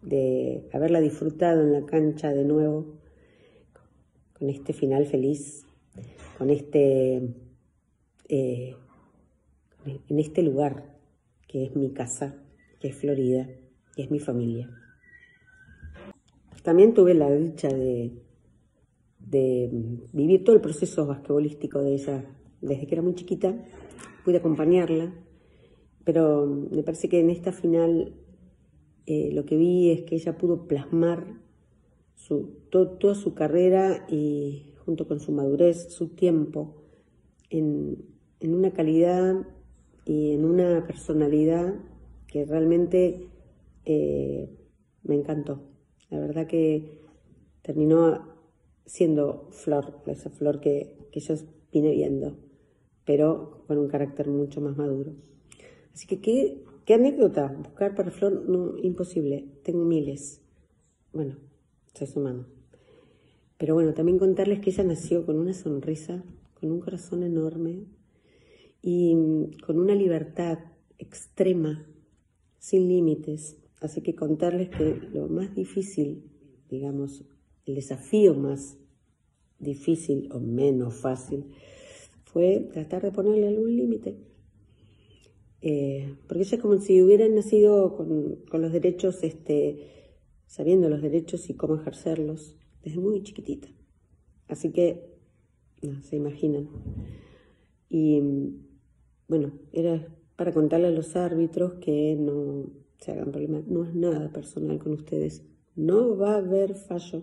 de haberla disfrutado en la cancha de nuevo con este final feliz, con este, eh, en este lugar que es mi casa, que es Florida, que es mi familia. También tuve la dicha de, de vivir todo el proceso basquetbolístico de ella desde que era muy chiquita, pude acompañarla, pero me parece que en esta final eh, lo que vi es que ella pudo plasmar su, toda su carrera y junto con su madurez, su tiempo, en, una calidad y en una personalidad que realmente eh, me encantó. La verdad que terminó siendo Flor, esa Flor que, que yo vine viendo, pero con un carácter mucho más maduro. Así que, ¿qué, qué anécdota? Buscar para Flor, no, imposible. Tengo miles. Bueno, su mano. Pero bueno, también contarles que ella nació con una sonrisa, con un corazón enorme y mm, con una libertad extrema, sin límites. Así que contarles que lo más difícil, digamos, el desafío más difícil o menos fácil, fue tratar de ponerle algún límite. Eh, porque ella es como si hubiera nacido con, con los derechos este, sabiendo los derechos y cómo ejercerlos desde muy chiquitita. Así que, no, se imaginan. Y bueno, era para contarle a los árbitros que no se hagan problemas. No es nada personal con ustedes. No va a haber fallo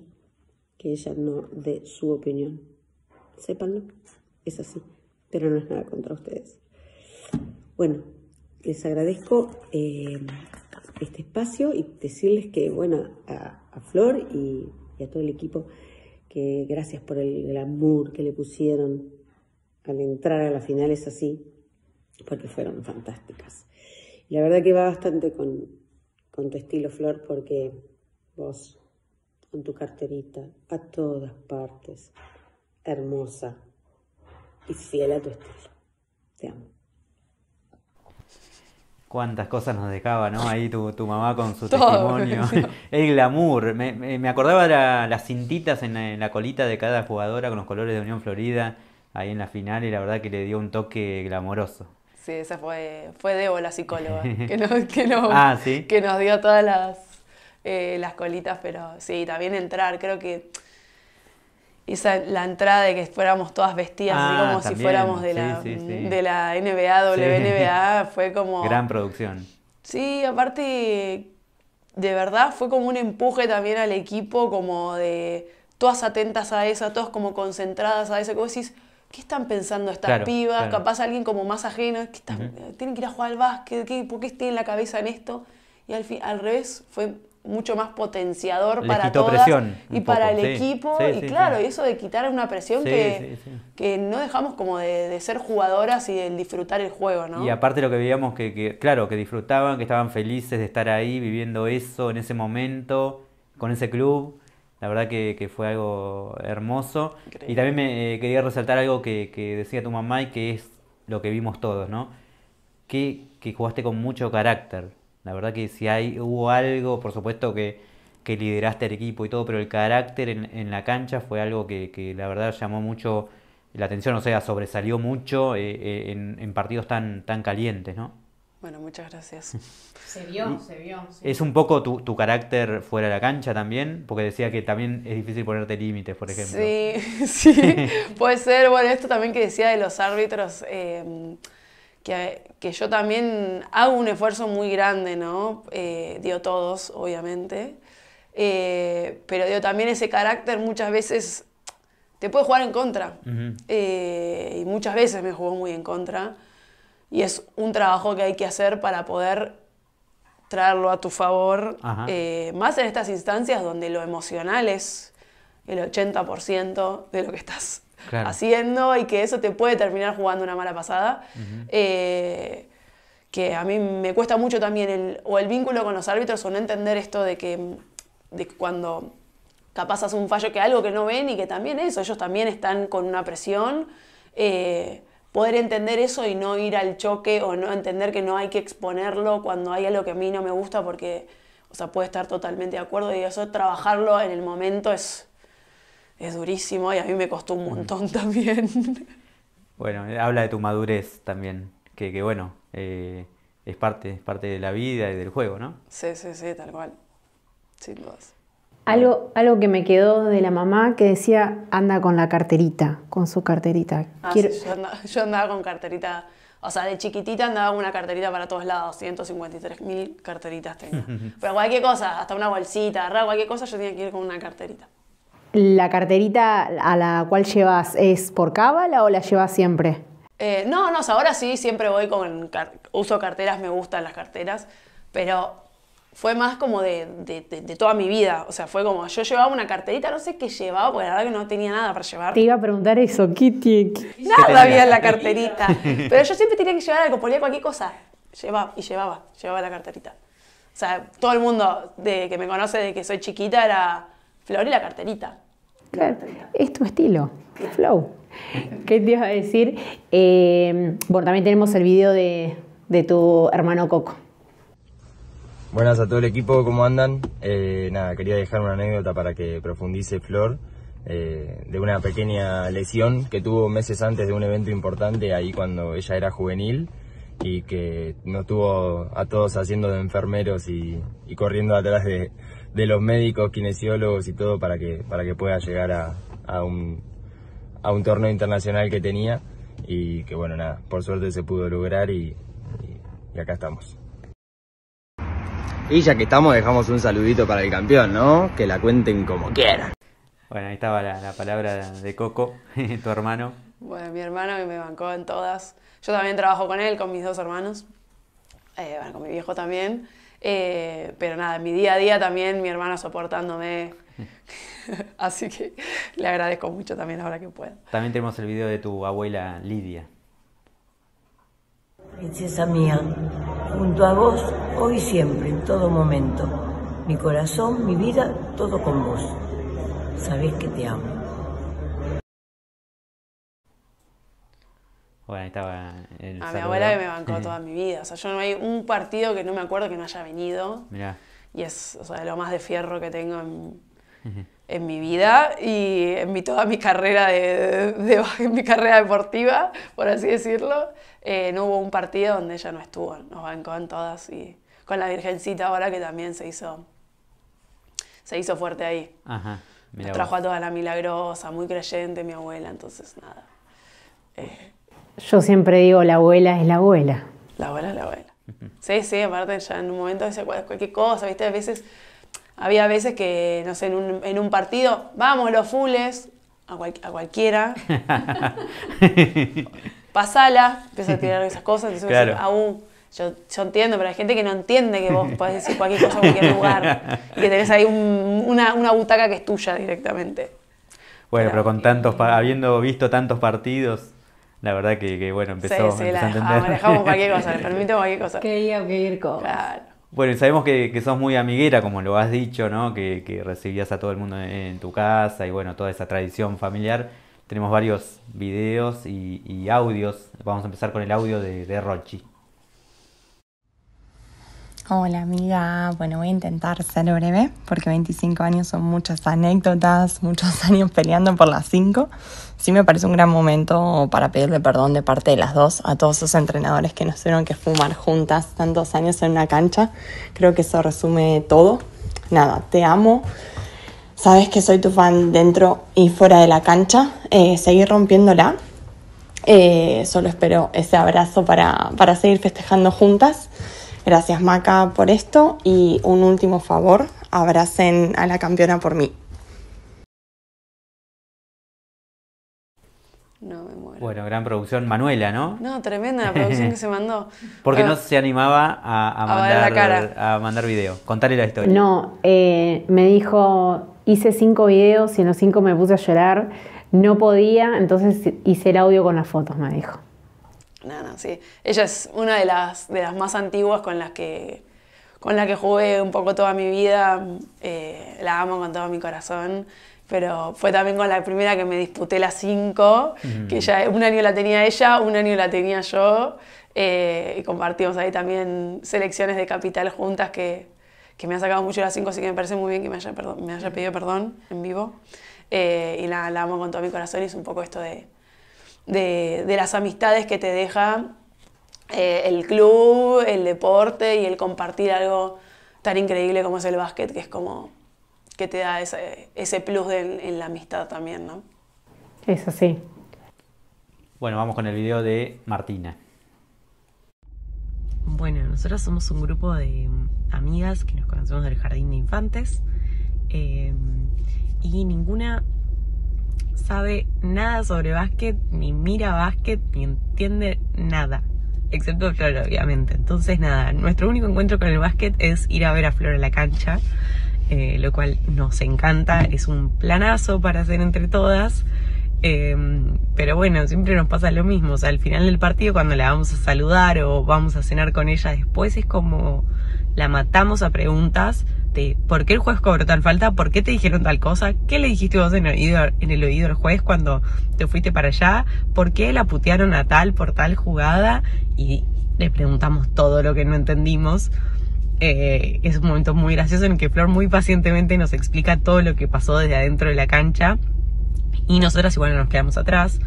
que ella no dé su opinión. Sépanlo, es así. Pero no es nada contra ustedes. Bueno, les agradezco. Eh, este espacio y decirles que, bueno, a, Flor y, a todo el equipo, que gracias por el glamour que le pusieron al entrar a las finales así, porque fueron fantásticas. Y la verdad que va bastante con, con tu estilo, Flor, porque vos, con tu carterita, a todas partes, hermosa y fiel a tu estilo. Te amo cuántas cosas nos dejaba, ¿no? Ahí tu, tu mamá con su testimonio. El glamour. Me, acordaba de las cintitas en la, colita de cada jugadora con los colores de Unión Florida ahí en la final y la verdad que le dio un toque glamoroso. Sí, esa fue, fue Debo, la psicóloga, que nos, ah, que nos, dio todas las, eh, las colitas, pero sí, también entrar, creo que esa, la entrada de que fuéramos todas vestidas, como ah, si fuéramos de, la, de la NBA, WNBA, fue como... Gran producción. Sí, aparte, de verdad fue como un empuje también al equipo, como de todas atentas a eso, todas como concentradas a eso, como decís, ¿qué están pensando estas pibas? Capaz alguien como más ajeno, tienen que ir a jugar al básquet, ¿Qué, ¿por qué en la cabeza en esto? Y al, al revés, fue mucho más potenciador para todas y para el equipo. y claro, y eso de quitar una presión que, que no dejamos como de, ser jugadoras y de disfrutar el juego, Y aparte lo que veíamos que, que, claro, que disfrutaban, que estaban felices de estar ahí viviendo eso en ese momento, con ese club. La verdad que, fue algo hermoso. Y también me eh, quería resaltar algo que, decía tu mamá y que es lo que vimos todos, ¿no? Que, que jugaste con mucho carácter la verdad que si hay, hubo algo, por supuesto que, lideraste el equipo y todo, pero el carácter en, la cancha fue algo que, la verdad llamó mucho la atención, o sea, sobresalió mucho eh, eh, en, partidos tan, tan calientes, ¿no? Bueno, muchas gracias. Se vio, se vio. Es un poco tu, carácter fuera de la cancha también, porque decía que también es difícil ponerte límites, por ejemplo. Sí, sí, puede ser. Bueno, esto también que decía de los árbitros. Eh, que, yo también hago un esfuerzo muy grande, ¿no? Eh, dio todos, obviamente, eh, pero dio también ese carácter muchas veces te puede jugar en contra, eh, y muchas veces me jugó muy en contra, y es un trabajo que hay que hacer para poder traerlo a tu favor, más en estas instancias donde lo emocional es el 80% de lo que estás haciendo y que eso te puede terminar jugando una mala pasada. Eh, que a mí me cuesta mucho también el, o el vínculo con los árbitros o no entender esto de que cuando capaz hace un fallo que algo que no ven y que también eso, ellos también están con una presión. Eh, poder entender eso y no ir al choque o no entender que no hay que exponerlo cuando hay algo que a mí no me gusta porque, o sea, puede estar totalmente de acuerdo y eso trabajarlo en el momento es, es durísimo y a mí me costó un montón también. Bueno, eh, habla de tu madurez también, que, bueno, eh, es, parte, es parte de la vida y del juego, ¿no? Sí, sí, sí, tal cual, sin dudas. Algo, algo que me quedó de la mamá que decía, anda con la carterita, con su carterita. Ah, yo, andaba, con carterita, o sea, de chiquitita andaba con una carterita para todos lados, 153 mil carteritas tenía. Pero cualquier cosa, hasta una bolsita, cualquier cosa, yo tenía que ir con una carterita. ¿La carterita a la cual llevas es por cábala o la llevas siempre? Eh, no, no, ahora sí, siempre voy con. uso carteras, me gustan las carteras, pero fue más como de, toda mi vida. O sea, fue como yo llevaba una carterita, no sé qué llevaba, porque la verdad que no tenía nada para llevar. Te iba a preguntar eso, Kitty. Nada había en la carterita. pero yo siempre tenía que llevar algo, ponía cualquier cosa. Llevaba y llevaba, llevaba la carterita. O sea, todo el mundo de, que me conoce de que soy chiquita era Flor y la carterita. Claro. Es tu estilo, flow. ¿Qué te iba a decir? Eh, bueno, también tenemos el video de, tu hermano Coco. Buenas a todo el equipo, ¿cómo andan? Eh, nada, quería dejar una anécdota para que profundice Flor eh, de una pequeña lesión que tuvo meses antes de un evento importante, ahí cuando ella era juvenil y que nos tuvo a todos haciendo de enfermeros y corriendo atrás de, de los médicos, kinesiólogos y todo para que, para que pueda llegar a, un, a un torneo internacional que tenía y que bueno, nada, por suerte se pudo lograr y, acá estamos. Y ya que estamos, dejamos un saludito para el campeón, ¿no? Que la cuenten como quieran. Bueno, ahí estaba la, la palabra de Coco, tu hermano. Bueno, mi hermano que me bancó en todas. Yo también trabajo con él, con mis dos hermanos, eh, bueno, con mi viejo también. Eh, pero nada, mi día a día también mi hermana soportándome. Así que le agradezco mucho también ahora que puedo. También tenemos el video de tu abuela Lidia. Princesa mía, junto a vos, hoy y siempre, en todo momento. Mi corazón, mi vida, todo con vos. Sabés que te amo. A mi abuela que me bancó toda mi vida. O sea, yo no hay un partido que no me acuerdo que no haya venido. Y es lo más de fierro que tengo en, mi vida y en mi, toda mi carrera, de, en mi carrera deportiva, por así decirlo, eh, no hubo un partido donde ella no estuvo, nos bancó en todas y con la Virgencita ahora que también se hizo, se hizo fuerte ahí. Ajá, nos trajo a toda la milagrosa, muy creyente mi abuela, entonces nada. Eh, yo siempre digo, la abuela es la abuela. La abuela es la abuela. Sí, sí, aparte ya en un momento dice cualquier cosa, ¿viste? A veces, había veces que, no sé, en un, partido, vamos los fules, a, a cualquiera. Pasala, empieza a tirar esas cosas, entonces claro. aún... Yo, entiendo, pero hay gente que no entiende que vos podés decir cualquier cosa en cualquier lugar y que tenés ahí una, butaca que es tuya directamente. Bueno, pero, con tantos, habiendo visto tantos partidos, la verdad que, bueno, empezó, a manejamos cualquier cosa, permito cualquier cosa. Quería ir con. Bueno, y sabemos que, que, sos muy amiguera, como lo has dicho, ¿no? Que, recibías a todo el mundo en, tu casa y bueno, toda esa tradición familiar. Tenemos varios videos y, audios. Vamos a empezar con el audio de, de Rochi. Hola amiga, bueno voy a intentar ser breve porque 25 años son muchas anécdotas, muchos años peleando por las 5. Sí me parece un gran momento para pedirle perdón de parte de las dos a todos esos entrenadores que nos tuvieron que fumar juntas tantos años en una cancha. Creo que eso resume todo. Nada, te amo. Sabes que soy tu fan dentro y fuera de la cancha. Eh, seguir rompiéndola. Eh, solo espero ese abrazo para, para seguir festejando juntas. Gracias Maca por esto y un último favor, abracen a la campeona por mí. No me muero. Bueno, gran producción. Manuela, ¿no? No, tremenda la producción que se mandó. Porque no ah. se animaba a, mandar, a mandar video. contarle la historia. No, eh, me dijo, hice cinco videos y en los cinco me puse a llorar. No podía, entonces hice el audio con las fotos, me dijo. Nada, sí. Ella es una de las, de las más antiguas con las que con la que jugué un poco toda mi vida, eh, la amo con todo mi corazón, pero fue también con la primera que me disputé la cinco, que ya un año la tenía ella, un año la tenía yo, eh, y compartimos ahí también selecciones de capital juntas que, me ha sacado mucho las 5. así que me parece muy bien que me haya, pedido perdón en vivo, eh, y la, la amo con todo mi corazón y es un poco esto de de, las amistades que te deja eh, el club, el deporte y el compartir algo tan increíble como es el básquet, que es como que te da ese, plus en la amistad también, ¿no? Es así. Bueno, vamos con el video de Martina. Bueno, nosotros somos un grupo de mm, amigas que nos conocemos del jardín de infantes eh, y ninguna sabe nada sobre básquet, ni mira básquet, ni entiende nada. Excepto Flor, obviamente. Entonces, nada, nuestro único encuentro con el básquet es ir a ver a Flor a la cancha, eh, lo cual nos encanta. Es un planazo para hacer entre todas. Em, pero bueno, siempre nos pasa lo mismo. O sea, al final del partido, cuando la vamos a saludar o vamos a cenar con ella después, es como la matamos a preguntas por qué el juez cobró tal falta, por qué te dijeron tal cosa, qué le dijiste vos en el oído, en el oído al juez cuando te fuiste para allá, por qué la putearon a tal por tal jugada y le preguntamos todo lo que no entendimos. Eh, es un momento muy gracioso en que Flor muy pacientemente nos explica todo lo que pasó desde adentro de la cancha y nosotras igual nos quedamos atrás.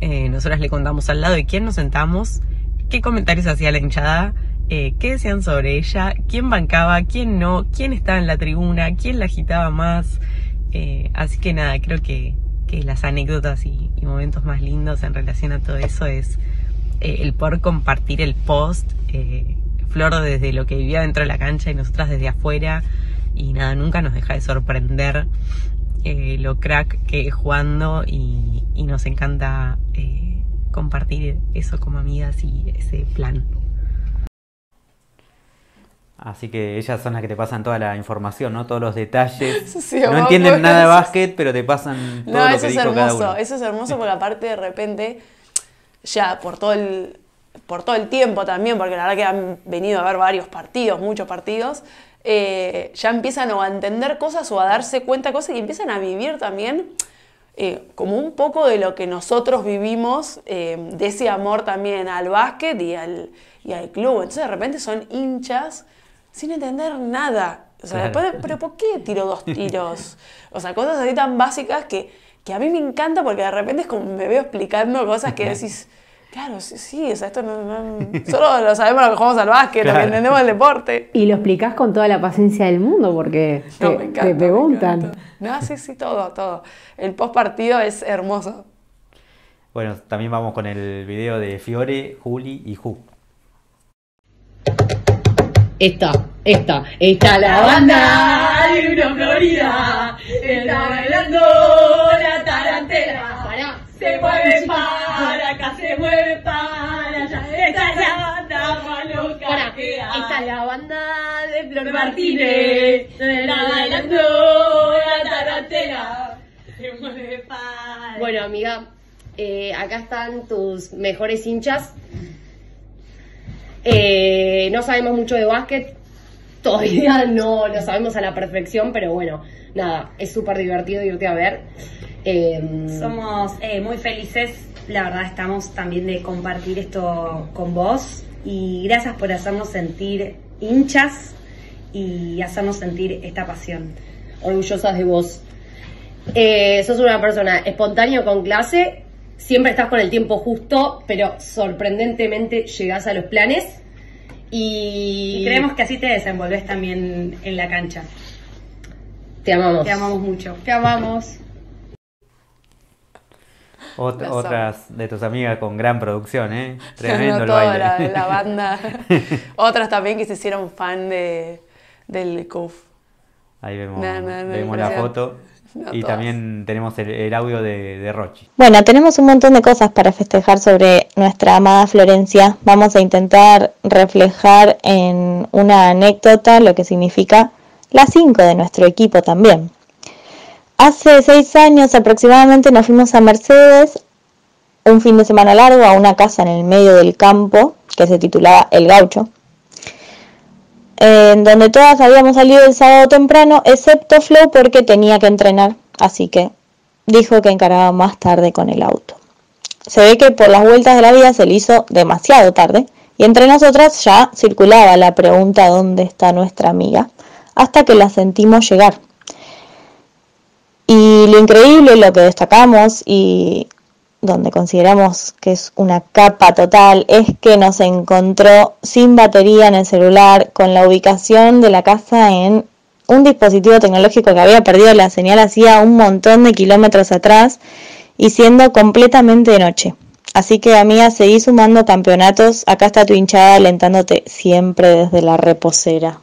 Eh, nosotras le contamos al lado de quién nos sentamos, qué comentarios hacía la hinchada, eh, qué decían sobre ella, quién bancaba, quién no, quién estaba en la tribuna, quién la agitaba más. Eh, así que nada, creo que, las anécdotas y, momentos más lindos en relación a todo eso es eh, el poder compartir el post, Flor desde lo que vivía dentro de la cancha y nosotras desde afuera. Y nada, nunca nos deja de sorprender lo crack que es jugando y nos encanta compartir eso como amigas y ese plan. Así que ellas son las que te pasan toda la información, ¿no? Todos los detalles. no entienden nada de básquet, pero te pasan todo lo que eso es hermoso, eso es hermoso porque aparte de repente ya por todo el por todo el tiempo también, porque la verdad que han venido a ver varios partidos, muchos partidos, eh, ya empiezan a entender cosas o a darse cuenta de cosas y empiezan a vivir también eh, como un poco de lo que nosotros vivimos, eh, de ese amor también al básquet y y al club. Entonces de repente son hinchas sin entender nada. O sea, después, pero ¿por qué tiro dos tiros? O sea, cosas así tan básicas que, que a mí me encanta porque de repente es como me veo explicando cosas que decís, claro, sí, sí o sea, esto no, solo lo sabemos los que jugamos al básquet, lo que entendemos el deporte. Y lo explicás con toda la paciencia del mundo porque te, preguntan. no, sí, sí, todo, todo. El post partido es hermoso. Bueno, también vamos con el video de Fiore, Juli y Ju. Esta, esta, está la banda de una Florida, está bailando la tarantela. Se mueve para acá, se mueve para allá, esta es la banda más loca Esta es la banda de Flor Martínez, está bailando la tarantela. Se mueve para... Bueno, amiga, eh, acá están tus mejores hinchas. Eh, no sabemos mucho de básquet, todavía no lo sabemos a la perfección, pero bueno, nada, es súper divertido irte a ver. Em, Somos eh, muy felices, la verdad estamos también de compartir esto con vos y gracias por hacernos sentir hinchas y hacernos sentir esta pasión. Orgullosas de vos. Eh, sos una persona espontánea con clase siempre estás con el tiempo justo, pero sorprendentemente llegás a los planes. Y... creemos que así te desenvolves también en la cancha. Te amamos. Te amamos mucho. Te amamos. otras de tus amigas con gran producción, ¿eh? Tremendo el baile. La, banda. otras también que se hicieron fan de, del CUF. Ahí vemos la foto y también tenemos el, audio de, de, Rochi. Bueno, tenemos un montón de cosas para festejar sobre nuestra amada Florencia. Vamos a intentar reflejar en una anécdota lo que significa las 5 de nuestro equipo también. Hace seis años aproximadamente nos fuimos a Mercedes un fin de semana largo a una casa en el medio del campo que se titulaba El Gaucho en donde todas habíamos salido el sábado temprano, excepto Flo porque tenía que entrenar, así que dijo que encaraba más tarde con el auto. Se ve que por las vueltas de la vida se le hizo demasiado tarde, y entre nosotras ya circulaba la pregunta dónde está nuestra amiga, hasta que la sentimos llegar. Y lo increíble, lo que destacamos y donde consideramos que es una capa total, es que nos encontró sin batería en el celular, con la ubicación de la casa en un dispositivo tecnológico que había perdido la señal hacía un montón de kilómetros atrás y siendo completamente de noche. Así que amiga, seguí sumando campeonatos, acá está tu hinchada alentándote siempre desde la reposera.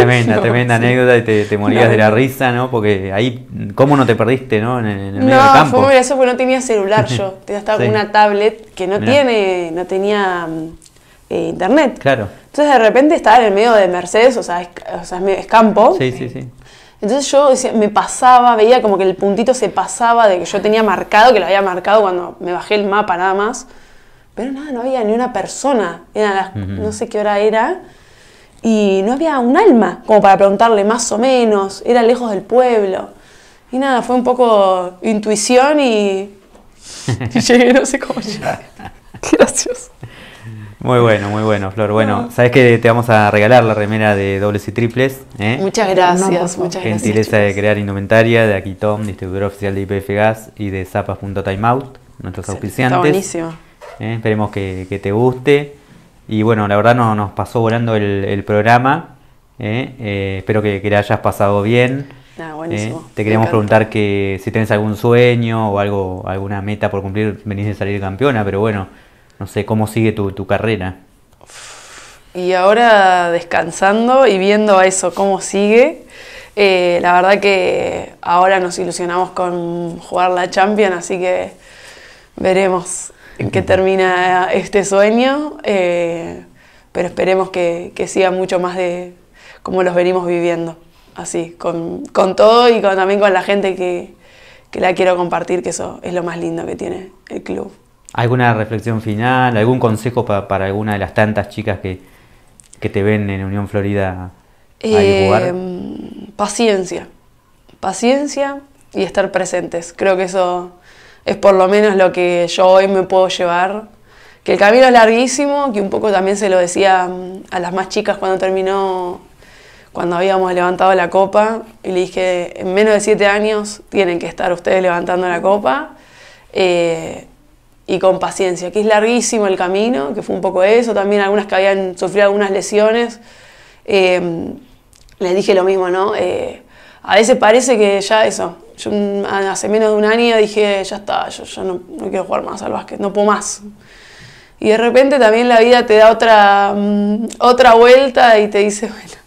Tremenda, tremenda anécdota y te, morías de la risa, ¿no? Porque ahí, ¿cómo no te perdiste, ¿no? En, el, medio campo. No, fue eso porque no tenía celular yo. Estaba con una tablet que no tiene, no tenía mm, eh, internet. Claro. Entonces de repente estaba en el medio de Mercedes, o sea, es, o campo. Sí, sí, sí. Entonces yo me pasaba, veía como que el puntito se pasaba de que yo tenía marcado, que lo había marcado cuando me bajé el mapa nada más. Pero nada, no había ni una persona. Era no sé qué hora era y no había un alma como para preguntarle más o menos, era lejos del pueblo. Y nada, fue un poco intuición y, llegué, no sé cómo Gracias. Muy bueno, muy bueno, Flor. Bueno, sabes que te vamos a regalar la remera de dobles y triples. ¿eh? Muchas gracias, muchas gracias. Gentileza de crear indumentaria de aquí Tom, distribuidor oficial de IPF Gas y de zapas.timeout, nuestros auspiciantes. Está buenísimo. ¿Eh? Esperemos que te guste. Y bueno, la verdad no, nos pasó volando el, programa. ¿eh? Eh, espero que, que, la hayas pasado bien. Ah, ¿Eh? te queremos preguntar que si tenés algún sueño o algo, alguna meta por cumplir, venís de salir campeona, pero bueno, no sé, ¿cómo sigue tu, carrera? Y ahora descansando y viendo a eso, cómo sigue. la verdad que ahora nos ilusionamos con jugar la Champions, así que veremos que termina eh, este sueño, eh, pero esperemos que, que, siga mucho más de cómo los venimos viviendo, así, con, todo y también con la gente que, la quiero compartir, que eso es lo más lindo que tiene el club. ¿Alguna reflexión final, algún consejo para alguna de las tantas chicas que, te ven en Unión Florida jugar? Eh, paciencia, paciencia y estar presentes. Creo que eso es por lo menos lo que yo hoy me puedo llevar. Que el camino es larguísimo, que un poco también se lo decía mm, a las más chicas cuando terminó, cuando habíamos levantado la copa, y le dije, en menos de siete años tienen que estar ustedes levantando la copa. Eh, y con paciencia, que es larguísimo el camino, que fue un poco eso, también algunas que habían sufrido algunas lesiones, eh, les dije lo mismo, ¿no? Eh, a veces parece que ya eso, yo mm, hace menos de un año dije, ya está, yo, ya no, quiero jugar más al básquet, no puedo más. Y de repente también la vida te da otra, mm, otra vuelta y te dice, bueno,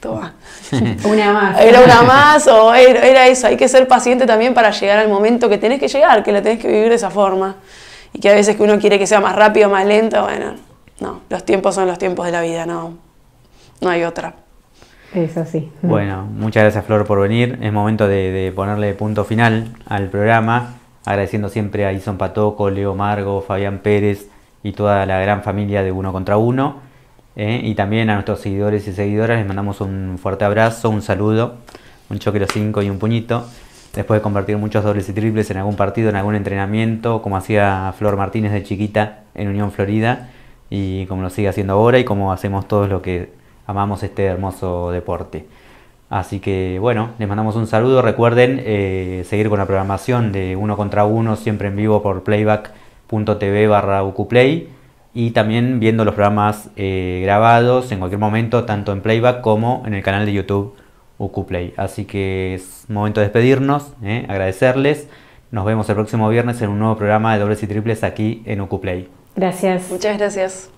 toma. una más. Era una más o era, eso, hay que ser paciente también para llegar al momento que tenés que llegar, que la tenés que vivir de esa forma. Y que a veces que uno quiere que sea más rápido, más lento, bueno, no, los tiempos son los tiempos de la vida, no, no hay otra. Es así. Bueno, muchas gracias Flor por venir. Es momento de, ponerle punto final al programa, agradeciendo siempre a Ison Patoco, Leo Margo, Fabián Pérez y toda la gran familia de Uno contra Uno. Eh, y también a nuestros seguidores y seguidoras les mandamos un fuerte abrazo, un saludo, un choque los cinco y un puñito. Después de convertir muchos dobles y triples en algún partido, en algún entrenamiento, como hacía Flor Martínez de chiquita en Unión Florida, y como lo sigue haciendo ahora y como hacemos todos los que amamos este hermoso deporte. Así que bueno, les mandamos un saludo. Recuerden eh, seguir con la programación de uno contra uno, siempre en vivo por playback.tv barra Ucuplay Y también viendo los programas eh, grabados en cualquier momento, tanto en playback como en el canal de YouTube Ucuplay Así que es momento de despedirnos, eh, agradecerles. Nos vemos el próximo viernes en un nuevo programa de dobles y triples aquí en Ucuplay Gracias. Muchas gracias.